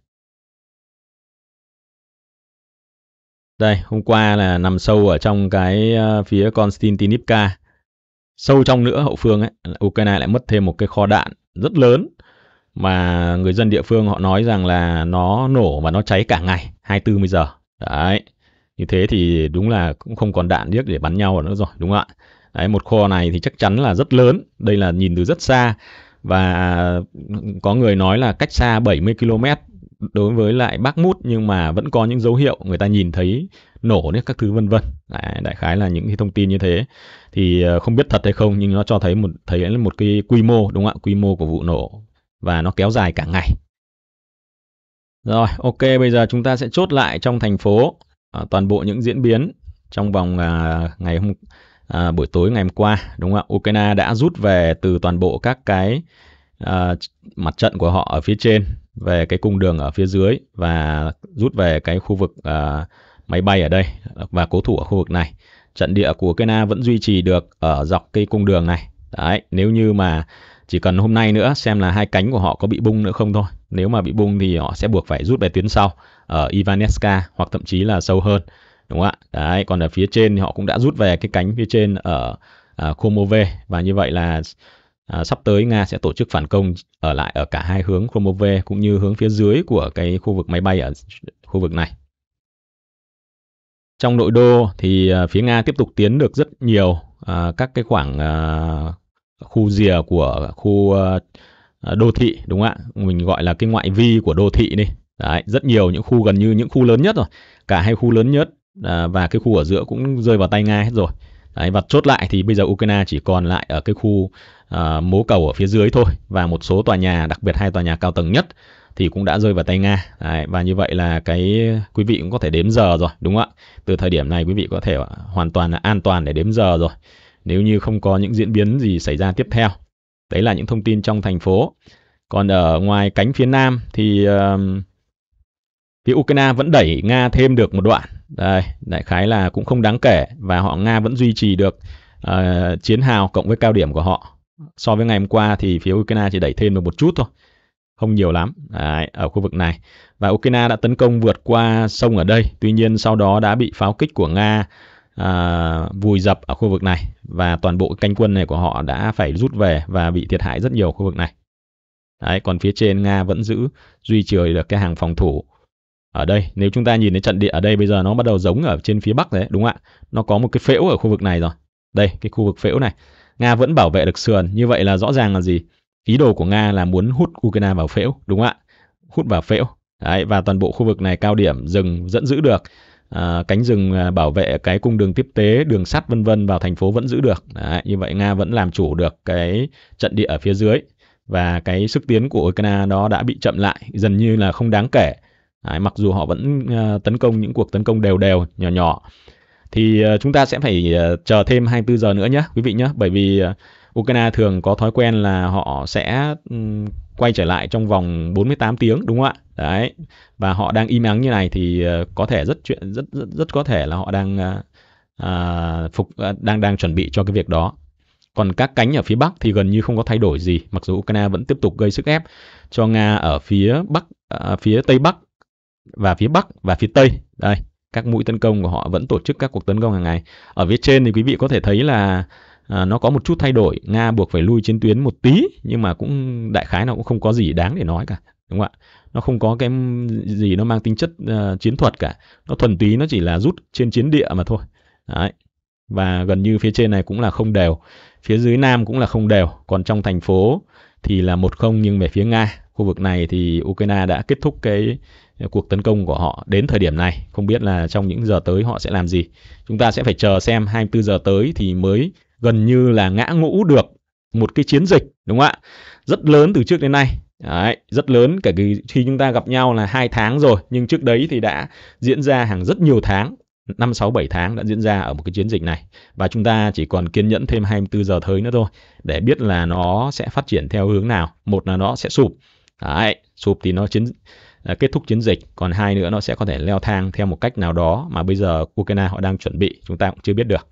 Đây, hôm qua là nằm sâu ở trong cái ờ, phía Konstantinivka. Sâu trong nữa hậu phương ấy, Ukraine lại mất thêm một cái kho đạn rất lớn mà người dân địa phương họ nói rằng là nó nổ và nó cháy cả ngày, 24 mươi giờ. Đấy. Như thế thì đúng là cũng không còn đạn điếc để bắn nhau nữa rồi, đúng không ạ? Đấy, một kho này thì chắc chắn là rất lớn, đây là nhìn từ rất xa và có người nói là cách xa 70 km đối với lại bác mút nhưng mà vẫn có những dấu hiệu người ta nhìn thấy nổ đấy các thứ vân vân đại, khái là những cái thông tin như thế thì ờ, không biết thật hay không nhưng nó cho thấy một thấy là một cái quy mô đúng không ạ quy mô của vụ nổ và nó kéo dài cả ngày rồi ok bây giờ chúng ta sẽ chốt lại trong thành phố ờ, toàn bộ những diễn biến trong vòng à, ngày hôm à, buổi tối ngày hôm qua đúng không ạ Ukraine đã rút về từ toàn bộ các cái à, mặt trận của họ ở phía trên về cái cung đường ở phía dưới và rút về cái khu vực à, máy bay ở đây và cố thủ ở khu vực này trận địa của Kena vẫn duy trì được ở dọc cái cung đường này đấy nếu như mà chỉ cần hôm nay nữa xem là hai cánh của họ có bị bung nữa không thôi nếu mà bị bung thì họ sẽ buộc phải rút về tuyến sau ở Ivaneska hoặc thậm chí là sâu hơn đúng không ạ đấy còn ở phía trên thì họ cũng đã rút về cái cánh phía trên ở à, ờ, Komove và như vậy là À, sắp tới Nga sẽ tổ chức phản công ở lại ở cả hai hướng Kromove cũng như hướng phía dưới của cái khu vực máy bay ở khu vực này. Trong nội đô thì à, phía Nga tiếp tục tiến được rất nhiều à, các cái khoảng à, khu rìa của khu à, à, đô thị đúng không ạ? Mình gọi là cái ngoại vi của đô thị đi. Đấy, rất nhiều những khu gần như những khu lớn nhất rồi. Cả hai khu lớn nhất à, và cái khu ở giữa cũng rơi vào tay Nga hết rồi. Đấy, và chốt lại thì bây giờ Ukraine chỉ còn lại ở cái khu uh, à, mố cầu ở phía dưới thôi và một số tòa nhà đặc biệt hai tòa nhà cao tầng nhất thì cũng đã rơi vào tay Nga. Đấy, và như vậy là cái quý vị cũng có thể đếm giờ rồi, đúng không ạ? Từ thời điểm này quý vị có thể à, hoàn toàn là an toàn để đếm giờ rồi. Nếu như không có những diễn biến gì xảy ra tiếp theo. Đấy là những thông tin trong thành phố. Còn ở ngoài cánh phía nam thì uh, phía Ukraine vẫn đẩy Nga thêm được một đoạn. Đây, đại khái là cũng không đáng kể và họ Nga vẫn duy trì được uh, chiến hào cộng với cao điểm của họ so với ngày hôm qua thì phía Ukraine chỉ đẩy thêm được một chút thôi không nhiều lắm Đấy, ở khu vực này và Ukraine đã tấn công vượt qua sông ở đây tuy nhiên sau đó đã bị pháo kích của Nga à, vùi dập ở khu vực này và toàn bộ canh quân này của họ đã phải rút về và bị thiệt hại rất nhiều khu vực này Đấy, còn phía trên Nga vẫn giữ duy trì được cái hàng phòng thủ ở đây nếu chúng ta nhìn thấy trận địa ở đây bây giờ nó bắt đầu giống ở trên phía bắc đấy đúng không ạ nó có một cái phễu ở khu vực này rồi đây cái khu vực phễu này Nga vẫn bảo vệ được sườn, như vậy là rõ ràng là gì? Ý đồ của Nga là muốn hút Ukraine vào phễu, đúng không ạ? Hút vào phễu. Đấy, và toàn bộ khu vực này cao điểm rừng dẫn giữ được. À, cánh rừng à, bảo vệ cái cung đường tiếp tế, đường sắt vân vân vào thành phố vẫn giữ được. Đấy, như vậy Nga vẫn làm chủ được cái trận địa ở phía dưới và cái sức tiến của Ukraine đó đã bị chậm lại, gần như là không đáng kể. Đấy, mặc dù họ vẫn uh, tấn công những cuộc tấn công đều đều nhỏ nhỏ thì ờ, chúng ta sẽ phải ờ, chờ thêm 24 giờ nữa nhé quý vị nhé bởi vì ờ, Ukraine thường có thói quen là họ sẽ quay trở lại trong vòng 48 tiếng đúng không ạ? Đấy. Và họ đang im ắng như này thì có thể rất chuyện rất rất, rất có thể là họ đang à, phục đang đang chuẩn bị cho cái việc đó. Còn các cánh ở phía Bắc thì gần như không có thay đổi gì, mặc dù Ukraine vẫn tiếp tục gây sức ép cho Nga ở phía Bắc, à, phía Tây Bắc và phía Bắc và phía Tây. Đây, các mũi tấn công của họ vẫn tổ chức các cuộc tấn công hàng ngày. Ở phía trên thì quý vị có thể thấy là à, nó có một chút thay đổi, Nga buộc phải lui chiến tuyến một tí nhưng mà cũng đại khái nó cũng không có gì đáng để nói cả, đúng không ạ? Nó không có cái gì nó mang tính chất uh, chiến thuật cả, nó thuần túy nó chỉ là rút trên chiến địa mà thôi. Đấy. Và gần như phía trên này cũng là không đều, phía dưới nam cũng là không đều, còn trong thành phố thì là một không nhưng về phía Nga khu vực này thì Ukraine đã kết thúc cái cuộc tấn công của họ đến thời điểm này. Không biết là trong những giờ tới họ sẽ làm gì. Chúng ta sẽ phải chờ xem 24 giờ tới thì mới gần như là ngã ngũ được một cái chiến dịch đúng không ạ? Rất lớn từ trước đến nay. Đấy, rất lớn cả cái, khi chúng ta gặp nhau là hai tháng rồi nhưng trước đấy thì đã diễn ra hàng rất nhiều tháng 5, 6, 7 tháng đã diễn ra ở một cái chiến dịch này và chúng ta chỉ còn kiên nhẫn thêm 24 giờ tới nữa thôi để biết là nó sẽ phát triển theo hướng nào. Một là nó sẽ sụp. Đấy, sụp thì nó chiến Ờ, kết thúc chiến dịch còn hai nữa nó sẽ có thể leo thang theo một cách nào đó mà bây giờ Ukraine họ đang chuẩn bị chúng ta cũng chưa biết được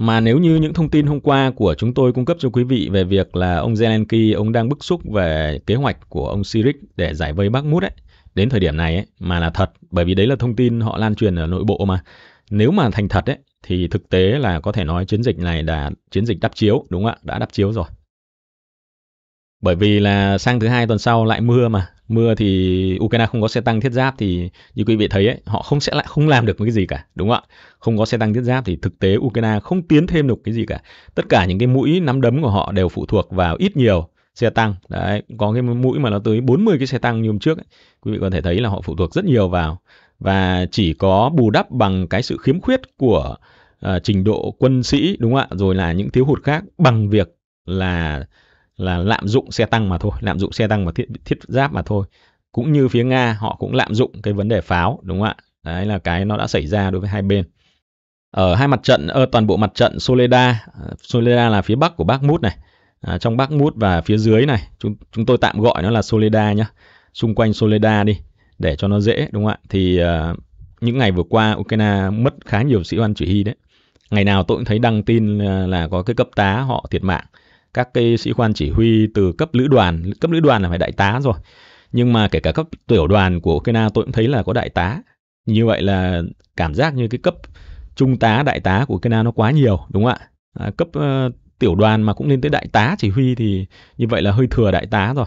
mà nếu như những thông tin hôm qua của chúng tôi cung cấp cho quý vị về việc là ông Zelensky ông đang bức xúc về kế hoạch của ông Syrik để giải vây Bắc Mút ấy đến thời điểm này ấy mà là thật bởi vì đấy là thông tin họ lan truyền ở nội bộ mà nếu mà thành thật ấy thì thực tế là có thể nói chiến dịch này đã chiến dịch đắp chiếu đúng không ạ đã đắp chiếu rồi bởi vì là sang thứ hai tuần sau lại mưa mà mưa thì Ukraine không có xe tăng thiết giáp thì như quý vị thấy ấy, họ không sẽ lại không làm được cái gì cả đúng không ạ không có xe tăng thiết giáp thì thực tế Ukraine không tiến thêm được cái gì cả tất cả những cái mũi nắm đấm của họ đều phụ thuộc vào ít nhiều xe tăng đấy có cái mũi mà nó tới 40 cái xe tăng như hôm trước ấy. quý vị có thể thấy là họ phụ thuộc rất nhiều vào và chỉ có bù đắp bằng cái sự khiếm khuyết của uh, trình độ quân sĩ đúng không ạ rồi là những thiếu hụt khác bằng việc là là lạm dụng xe tăng mà thôi lạm dụng xe tăng và thiết thiết giáp mà thôi cũng như phía nga họ cũng lạm dụng cái vấn đề pháo đúng không ạ đấy là cái nó đã xảy ra đối với hai bên ở hai mặt trận ở ờ, toàn bộ mặt trận Soleda ờ, Soleda là phía bắc của Bakhmut này à, trong Bakhmut và phía dưới này chúng chúng tôi tạm gọi nó là Soleda nhá xung quanh Soleda đi để cho nó dễ đúng không ạ thì uh, những ngày vừa qua Ukraine mất khá nhiều sĩ quan chỉ huy đấy ngày nào tôi cũng thấy đăng tin là có cái cấp tá họ thiệt mạng các cái sĩ quan chỉ huy từ cấp lữ đoàn cấp lữ đoàn là phải đại tá rồi nhưng mà kể cả cấp tiểu đoàn của Ukraine tôi cũng thấy là có đại tá như vậy là cảm giác như cái cấp trung tá đại tá của Ukraine nó quá nhiều đúng không ạ à, cấp uh, tiểu đoàn mà cũng lên tới đại tá chỉ huy thì như vậy là hơi thừa đại tá rồi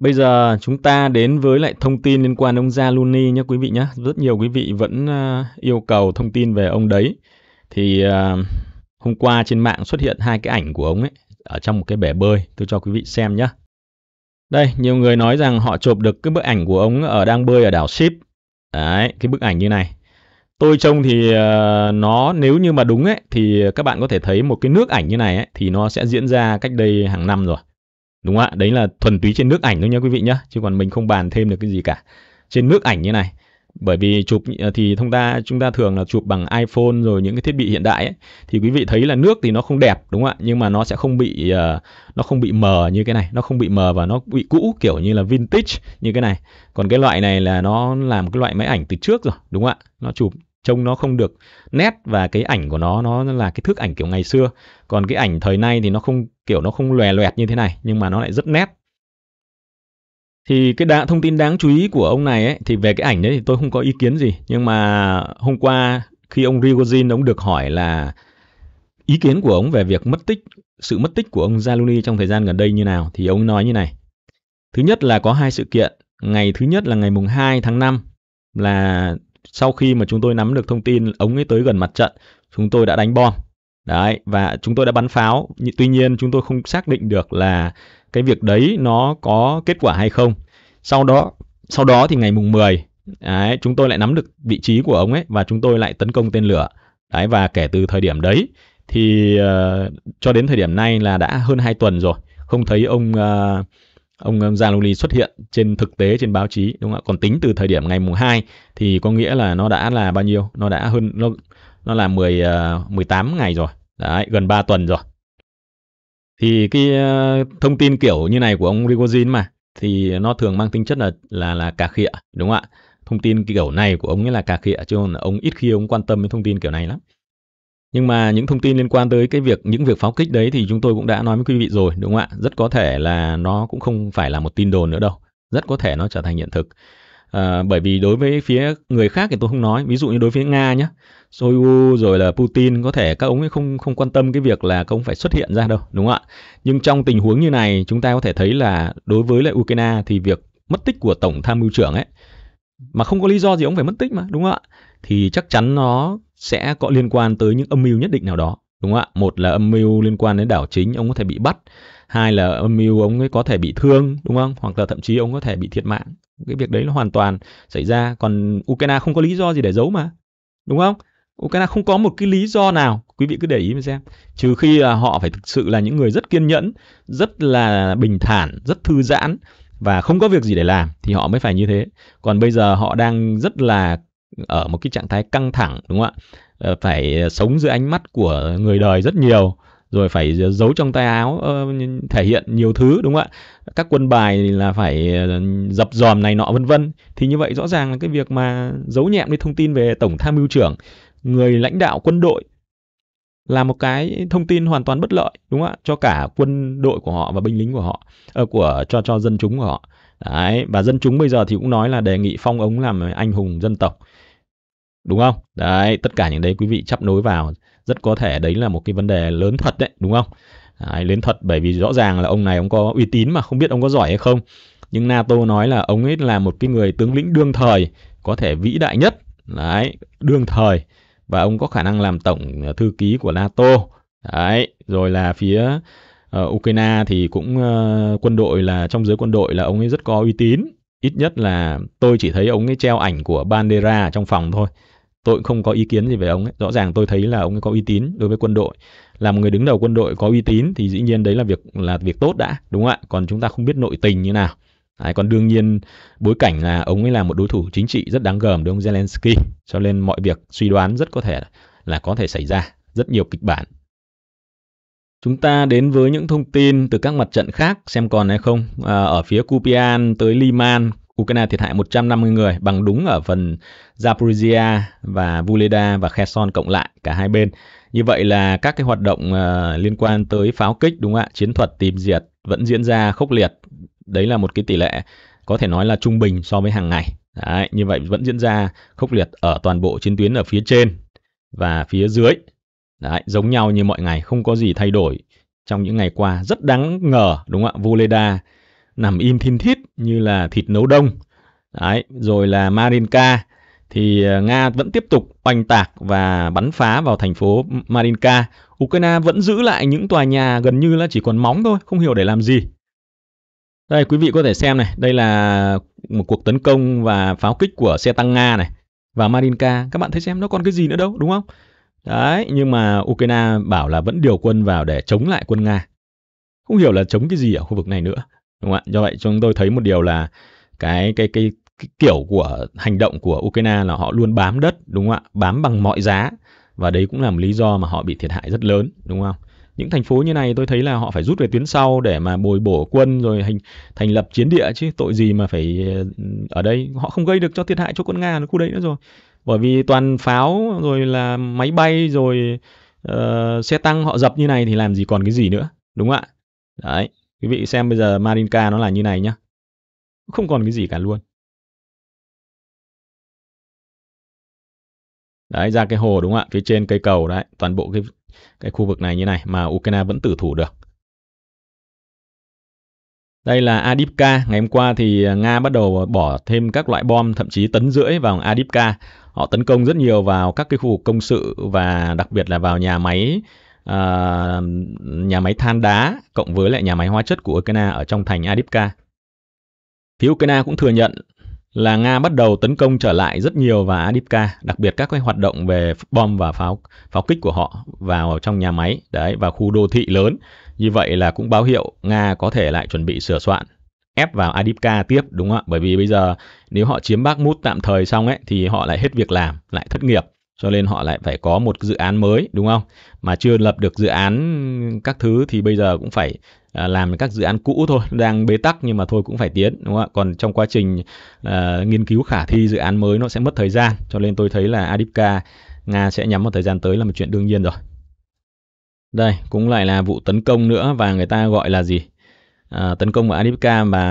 Bây giờ chúng ta đến với lại thông tin liên quan ông Zaluni nhé quý vị nhé. Rất nhiều quý vị vẫn uh, yêu cầu thông tin về ông đấy. Thì uh, Hôm qua trên mạng xuất hiện hai cái ảnh của ông ấy ở trong một cái bể bơi, tôi cho quý vị xem nhé. Đây, nhiều người nói rằng họ chụp được cái bức ảnh của ông ở đang bơi ở đảo Ship. Đấy, cái bức ảnh như này. Tôi trông thì ờ, nó nếu như mà đúng ấy thì các bạn có thể thấy một cái nước ảnh như này ấy thì nó sẽ diễn ra cách đây hàng năm rồi. Đúng không ạ? Đấy là thuần túy trên nước ảnh thôi nhé quý vị nhá, chứ còn mình không bàn thêm được cái gì cả. Trên nước ảnh như này bởi vì chụp ờ, thì thông ta chúng ta thường là chụp bằng iPhone rồi những cái thiết bị hiện đại ấy, thì quý vị thấy là nước thì nó không đẹp đúng không ạ nhưng mà nó sẽ không bị uh, nó không bị mờ như cái này nó không bị mờ và nó bị cũ kiểu như là vintage như cái này còn cái loại này là nó làm một cái loại máy ảnh từ trước rồi đúng không ạ nó chụp trông nó không được nét và cái ảnh của nó nó là cái thước ảnh kiểu ngày xưa còn cái ảnh thời nay thì nó không kiểu nó không lòe loẹt như thế này nhưng mà nó lại rất nét thì cái đa, thông tin đáng chú ý của ông này ấy, thì về cái ảnh đấy thì tôi không có ý kiến gì nhưng mà hôm qua khi ông Rigozin ông được hỏi là ý kiến của ông về việc mất tích sự mất tích của ông Zaluni trong thời gian gần đây như nào thì ông nói như này thứ nhất là có hai sự kiện ngày thứ nhất là ngày mùng 2 tháng 5 là sau khi mà chúng tôi nắm được thông tin ông ấy tới gần mặt trận chúng tôi đã đánh bom Đấy, và chúng tôi đã bắn pháo, tuy nhiên chúng tôi không xác định được là cái việc đấy nó có kết quả hay không. Sau đó, sau đó thì ngày mùng 10, đấy, chúng tôi lại nắm được vị trí của ông ấy và chúng tôi lại tấn công tên lửa. Đấy và kể từ thời điểm đấy thì uh, cho đến thời điểm nay là đã hơn 2 tuần rồi, không thấy ông uh, ông Zaluli xuất hiện trên thực tế trên báo chí đúng không ạ? Còn tính từ thời điểm ngày mùng 2 thì có nghĩa là nó đã là bao nhiêu? Nó đã hơn nó nó là 10 uh, 18 ngày rồi Đấy, gần 3 tuần rồi. Thì cái ờ, thông tin kiểu như này của ông Rigozin mà thì nó thường mang tính chất là là là cà khịa, đúng không ạ? Thông tin kiểu này của ông ấy là cà khịa chứ ông ít khi ông quan tâm đến thông tin kiểu này lắm. Nhưng mà những thông tin liên quan tới cái việc những việc pháo kích đấy thì chúng tôi cũng đã nói với quý vị rồi, đúng không ạ? Rất có thể là nó cũng không phải là một tin đồn nữa đâu. Rất có thể nó trở thành hiện thực à, bởi vì đối với phía người khác thì tôi không nói ví dụ như đối với nga nhé Soyu rồi là Putin có thể các ông ấy không không quan tâm cái việc là các ông phải xuất hiện ra đâu đúng không ạ nhưng trong tình huống như này chúng ta có thể thấy là đối với lại Ukraine thì việc mất tích của tổng tham mưu trưởng ấy mà không có lý do gì ông phải mất tích mà đúng không ạ thì chắc chắn nó sẽ có liên quan tới những âm mưu nhất định nào đó đúng không ạ một là âm mưu liên quan đến đảo chính ông có thể bị bắt hai là âm mưu ông ấy có thể bị thương đúng không hoặc là thậm chí ông có thể bị thiệt mạng cái việc đấy là hoàn toàn xảy ra còn ukraine không có lý do gì để giấu mà đúng không ukraine không có một cái lý do nào quý vị cứ để ý mà xem trừ khi là họ phải thực sự là những người rất kiên nhẫn rất là bình thản rất thư giãn và không có việc gì để làm thì họ mới phải như thế còn bây giờ họ đang rất là ở một cái trạng thái căng thẳng đúng không ạ ờ, phải ờ, sống dưới ánh mắt của người đời rất nhiều rồi phải giấu trong tay áo thể hiện nhiều thứ đúng không ạ các quân bài là phải ờ, dập dòm này nọ vân vân thì như vậy rõ ràng là cái việc mà giấu nhẹm đi thông tin về tổng tham mưu trưởng người lãnh đạo quân đội là một cái thông tin hoàn toàn bất lợi đúng không ạ cho cả quân đội của họ và binh lính của họ ờ, của cho cho dân chúng của họ đấy và dân chúng bây giờ thì cũng nói là đề nghị phong ống làm anh hùng dân tộc đúng không đấy tất cả những đấy quý vị chấp nối vào rất có thể đấy là một cái vấn đề lớn thật đấy đúng không đấy, lớn thật bởi vì rõ ràng là ông này ông có uy tín mà không biết ông có giỏi hay không nhưng NATO nói là ông ấy là một cái người tướng lĩnh đương thời có thể vĩ đại nhất đấy đương thời và ông có khả năng làm tổng ờ, thư ký của NATO đấy rồi là phía uh, Ukraine thì cũng uh, quân đội là trong giới quân đội là ông ấy rất có uy tín ít nhất là tôi chỉ thấy ông ấy treo ảnh của Bandera trong phòng thôi tôi cũng không có ý kiến gì về ông ấy. rõ ràng tôi thấy là ông ấy có uy tín đối với quân đội là một người đứng đầu quân đội có uy tín thì dĩ nhiên đấy là việc là việc tốt đã đúng không ạ còn chúng ta không biết nội tình như nào Đấy, còn đương nhiên bối cảnh là ông ấy là một đối thủ chính trị rất đáng gờm đối ông Zelensky cho nên mọi việc suy đoán rất có thể là có thể xảy ra rất nhiều kịch bản Chúng ta đến với những thông tin từ các mặt trận khác xem còn hay không. À, ở phía Kupian tới Liman Ukraine thiệt hại 150 người bằng đúng ở phần Zaporizhia và Vuleda và Kherson cộng lại cả hai bên. Như vậy là các cái hoạt động ờ, liên quan tới pháo kích đúng không ạ? Chiến thuật tìm diệt vẫn diễn ra khốc liệt. Đấy là một cái tỷ lệ có thể nói là trung bình so với hàng ngày. Đấy, như vậy vẫn diễn ra khốc liệt ở toàn bộ chiến tuyến ở phía trên và phía dưới. Đấy, giống nhau như mọi ngày, không có gì thay đổi trong những ngày qua. Rất đáng ngờ, đúng không ạ? Voleda nằm im thiên thiết như là thịt nấu đông. Đấy, rồi là Marinka thì ờ, Nga vẫn tiếp tục oanh tạc và bắn phá vào thành phố Marinka. Ukraine vẫn giữ lại những tòa nhà gần như là chỉ còn móng thôi, không hiểu để làm gì. Đây quý vị có thể xem này, đây là một cuộc tấn công và pháo kích của xe tăng Nga này và Marinka. Các bạn thấy xem nó còn cái gì nữa đâu, đúng không? Đấy, nhưng mà Ukraine bảo là vẫn điều quân vào để chống lại quân Nga. Không hiểu là chống cái gì ở khu vực này nữa đúng không ạ do vậy chúng tôi thấy một điều là cái cái cái cái kiểu của hành động của Ukraine là họ luôn bám đất đúng không ạ bám bằng mọi giá và đấy cũng là một lý do mà họ bị thiệt hại rất lớn đúng không những thành phố như này tôi thấy là họ phải rút về tuyến sau để mà bồi bổ quân rồi hành, thành lập chiến địa chứ tội gì mà phải ờ, ở đây họ không gây được cho thiệt hại cho quân nga ở khu đấy nữa rồi bởi vì toàn pháo rồi là máy bay rồi uh, xe tăng họ dập như này thì làm gì còn cái gì nữa đúng không ạ đấy Quý vị xem bây giờ Marinka nó là như này nhá. Không còn cái gì cả luôn. Đấy, ra cái hồ đúng không ạ? Phía trên cây cầu đấy, toàn bộ cái cái khu vực này như này mà Ukraine vẫn tử thủ được. Đây là Adipka. Ngày hôm qua thì Nga bắt đầu bỏ thêm các loại bom, thậm chí tấn rưỡi vào Adipka. Họ tấn công rất nhiều vào các cái khu vực công sự và đặc biệt là vào nhà máy Ờ, nhà máy than đá cộng với lại nhà máy hóa chất của Ukraine ở trong thành Adipka. Phía Ukraine cũng thừa nhận là Nga bắt đầu tấn công trở lại rất nhiều và Adipka, đặc biệt các cái hoạt động về bom và pháo pháo kích của họ vào trong nhà máy đấy và khu đô thị lớn. Như vậy là cũng báo hiệu Nga có thể lại chuẩn bị sửa soạn ép vào Adipka tiếp đúng không ạ? Bởi vì bây giờ nếu họ chiếm Bakhmut tạm thời xong ấy thì họ lại hết việc làm, lại thất nghiệp cho nên họ lại phải có một dự án mới đúng không mà chưa lập được dự án các thứ thì bây giờ cũng phải à, làm các dự án cũ thôi đang bế tắc nhưng mà thôi cũng phải tiến đúng không ạ còn trong quá trình uh, nghiên cứu khả thi dự án mới nó sẽ mất thời gian cho nên tôi thấy là Adipka Nga sẽ nhắm vào thời gian tới là một chuyện đương nhiên rồi đây cũng lại là vụ tấn công nữa và người ta gọi là gì à, tấn công vào Adipka và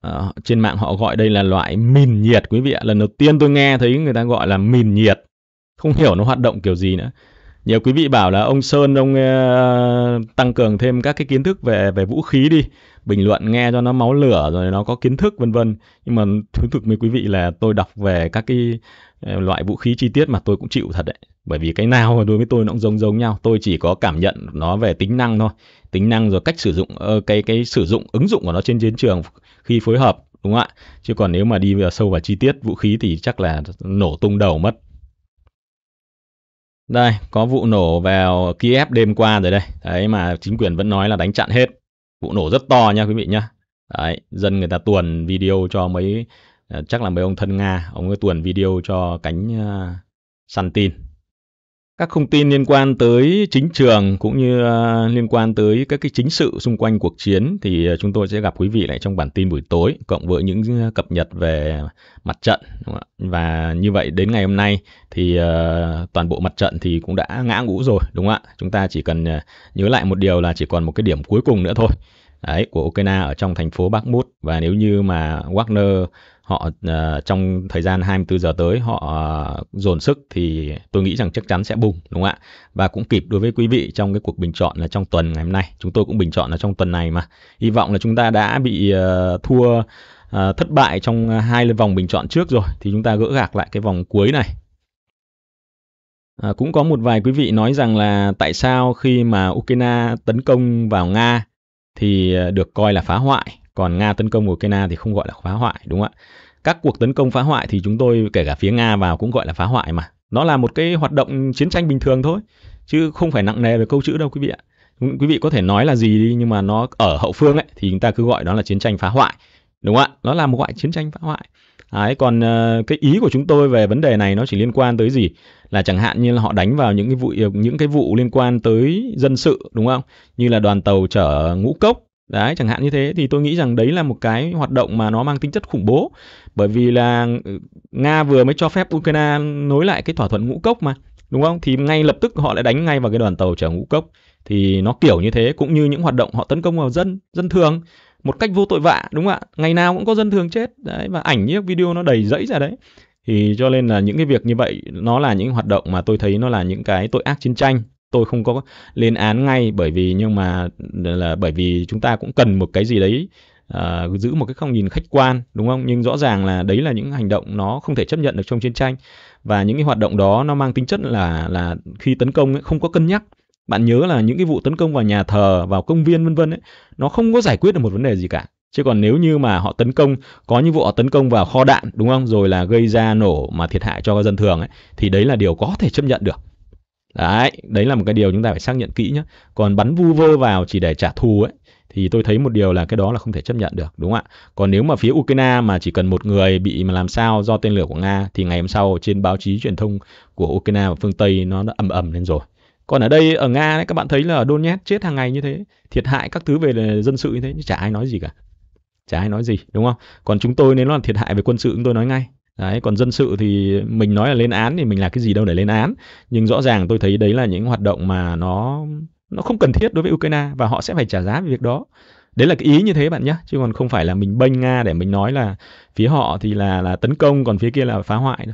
à, trên mạng họ gọi đây là loại mìn nhiệt quý vị ạ. Lần đầu tiên tôi nghe thấy người ta gọi là mìn nhiệt không hiểu nó hoạt động kiểu gì nữa nhiều quý vị bảo là ông sơn ông uh, tăng cường thêm các cái kiến thức về về vũ khí đi bình luận nghe cho nó máu lửa rồi nó có kiến thức vân vân nhưng mà thú thực với quý vị là tôi đọc về các cái ờ, loại vũ khí chi tiết mà tôi cũng chịu thật đấy bởi vì cái nào đối với tôi nó cũng giống giống nhau tôi chỉ có cảm nhận nó về tính năng thôi tính năng rồi cách sử dụng ờ, cái cái sử dụng ứng dụng của nó trên chiến trường khi phối hợp đúng không ạ chứ còn nếu mà đi vào sâu vào chi tiết vũ khí thì chắc là nổ tung đầu mất đây, có vụ nổ vào Kiev đêm qua rồi đây. Đấy mà chính quyền vẫn nói là đánh chặn hết. Vụ nổ rất to nha quý vị nhá. Đấy, dân người ta tuồn video cho mấy ờ, chắc là mấy ông thân Nga, ông ấy tuồn video cho cánh uh, ờ, săn tin các thông tin liên quan tới chính trường cũng như à, liên quan tới các cái chính sự xung quanh cuộc chiến thì à, chúng tôi sẽ gặp quý vị lại trong bản tin buổi tối cộng với những à, cập nhật về mặt trận và như vậy đến ngày hôm nay thì toàn bộ mặt trận thì cũng đã ngã ngũ rồi đúng không ạ chúng ta chỉ cần nhớ lại một điều là chỉ còn một cái điểm cuối cùng nữa thôi đấy của Ukraine ở trong thành phố Bakhmut và nếu như mà Wagner họ uh, trong thời gian 24 giờ tới họ uh, dồn sức thì tôi nghĩ rằng chắc chắn sẽ bùng đúng không ạ? Và cũng kịp đối với quý vị trong cái cuộc bình chọn là trong tuần ngày hôm nay, chúng tôi cũng bình chọn là trong tuần này mà. Hy vọng là chúng ta đã bị uh, thua uh, thất bại trong hai vòng bình chọn trước rồi thì chúng ta gỡ gạc lại cái vòng cuối này. À, cũng có một vài quý vị nói rằng là tại sao khi mà Ukraine tấn công vào Nga thì được coi là phá hoại còn nga tấn công ukraine thì không gọi là phá hoại đúng không ạ các cuộc tấn công phá hoại thì chúng tôi kể cả phía nga vào cũng gọi là phá hoại mà nó là một cái hoạt động chiến tranh bình thường thôi chứ không phải nặng nề về câu chữ đâu quý vị ạ quý vị có thể nói là gì đi nhưng mà nó ở hậu phương ấy thì chúng ta cứ gọi đó là chiến tranh phá hoại đúng không ạ nó là một loại chiến tranh phá hoại Đấy, còn ờ, cái ý của chúng tôi về vấn đề này nó chỉ liên quan tới gì là chẳng hạn như là họ đánh vào những cái vụ những cái vụ liên quan tới dân sự đúng không như là đoàn tàu chở ngũ cốc Đấy, chẳng hạn như thế thì tôi nghĩ rằng đấy là một cái hoạt động mà nó mang tính chất khủng bố bởi vì là ừ, Nga vừa mới cho phép Ukraine nối lại cái thỏa thuận ngũ cốc mà, đúng không? Thì ngay lập tức họ lại đánh ngay vào cái đoàn tàu chở ngũ cốc thì nó kiểu như thế cũng như những hoạt động họ tấn công vào dân, dân thường một cách vô tội vạ đúng không ạ? Ngày nào cũng có dân thường chết đấy và ảnh những video nó đầy rẫy ra đấy. Thì cho nên là những cái việc như vậy nó là những hoạt động mà tôi thấy nó là những cái tội ác chiến tranh tôi không có lên án ngay bởi vì nhưng mà là bởi vì chúng ta cũng cần một cái gì đấy À, giữ một cái không nhìn khách quan đúng không nhưng rõ ràng là đấy là những hành động nó không thể chấp nhận được trong chiến tranh và những cái hoạt động đó nó mang tính chất là là khi tấn công ấy, không có cân nhắc bạn nhớ là những cái vụ tấn công vào nhà thờ vào công viên vân vân ấy nó không có giải quyết được một vấn đề gì cả chứ còn nếu như mà họ tấn công có những vụ họ tấn công vào kho đạn đúng không rồi là gây ra nổ mà thiệt hại cho dân thường ấy thì đấy là điều có thể chấp nhận được Đấy, đấy là một cái điều chúng ta phải xác nhận kỹ nhé. Còn bắn vu vơ vào chỉ để trả thù ấy thì tôi thấy một điều là cái đó là không thể chấp nhận được đúng không ạ còn nếu mà phía ukraine mà chỉ cần một người bị mà làm sao do tên lửa của nga thì ngày hôm sau trên báo chí truyền thông của ukraine và phương tây nó đã ầm ầm lên rồi còn ở đây ở nga đấy, các bạn thấy là donetsk chết hàng ngày như thế thiệt hại các thứ về dân sự như thế nhưng chả ai nói gì cả chả ai nói gì đúng không còn chúng tôi nếu là thiệt hại về quân sự chúng tôi nói ngay Đấy, còn dân sự thì mình nói là lên án thì mình là cái gì đâu để lên án. Nhưng rõ ràng tôi thấy đấy là những hoạt động mà nó nó không cần thiết đối với Ukraine và họ sẽ phải trả giá về việc đó. Đấy là cái ý như thế bạn nhé, chứ còn không phải là mình bênh Nga để mình nói là phía họ thì là là tấn công còn phía kia là phá hoại.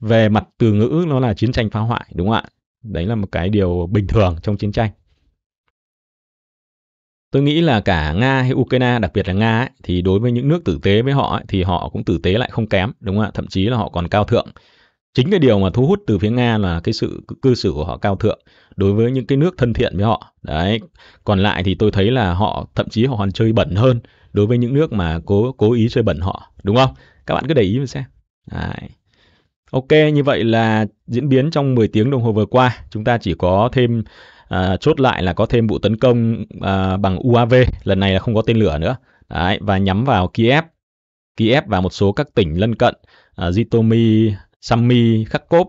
Về mặt từ ngữ nó là chiến tranh phá hoại đúng không ạ? Đấy là một cái điều bình thường trong chiến tranh tôi nghĩ là cả nga hay ukraine đặc biệt là nga ấy, thì đối với những nước tử tế với họ ấy, thì họ cũng tử tế lại không kém đúng không ạ thậm chí là họ còn cao thượng chính cái điều mà thu hút từ phía nga là cái sự cư xử của họ cao thượng đối với những cái nước thân thiện với họ đấy còn lại thì tôi thấy là họ thậm chí họ còn chơi bẩn hơn đối với những nước mà cố cố ý chơi bẩn họ đúng không các bạn cứ để ý mà xem đấy. ok như vậy là diễn biến trong 10 tiếng đồng hồ vừa qua chúng ta chỉ có thêm à, chốt lại là có thêm vụ tấn công à, bằng UAV lần này là không có tên lửa nữa Đấy, và nhắm vào Kiev Kiev và một số các tỉnh lân cận à, Zitomi, Sami, Kharkov,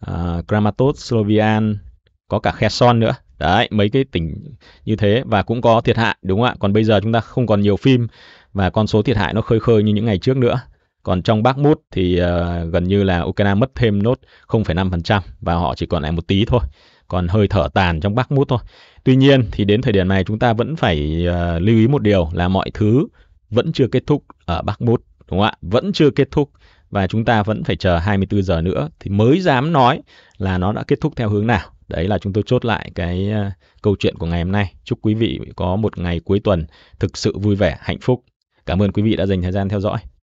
à, Kramatorsk, Slovian có cả Kherson nữa đấy mấy cái tỉnh như thế và cũng có thiệt hại đúng không ạ còn bây giờ chúng ta không còn nhiều phim và con số thiệt hại nó khơi khơi như những ngày trước nữa còn trong Bắc Mút thì uh, gần như là Ukraine mất thêm nốt 0,5% và họ chỉ còn lại một tí thôi còn hơi thở tàn trong Bắc Mút thôi. Tuy nhiên thì đến thời điểm này chúng ta vẫn phải uh, lưu ý một điều là mọi thứ vẫn chưa kết thúc ở Bắc Mút, đúng không ạ? Vẫn chưa kết thúc và chúng ta vẫn phải chờ 24 giờ nữa thì mới dám nói là nó đã kết thúc theo hướng nào. Đấy là chúng tôi chốt lại cái uh, câu chuyện của ngày hôm nay. Chúc quý vị có một ngày cuối tuần thực sự vui vẻ, hạnh phúc. Cảm ơn quý vị đã dành thời gian theo dõi.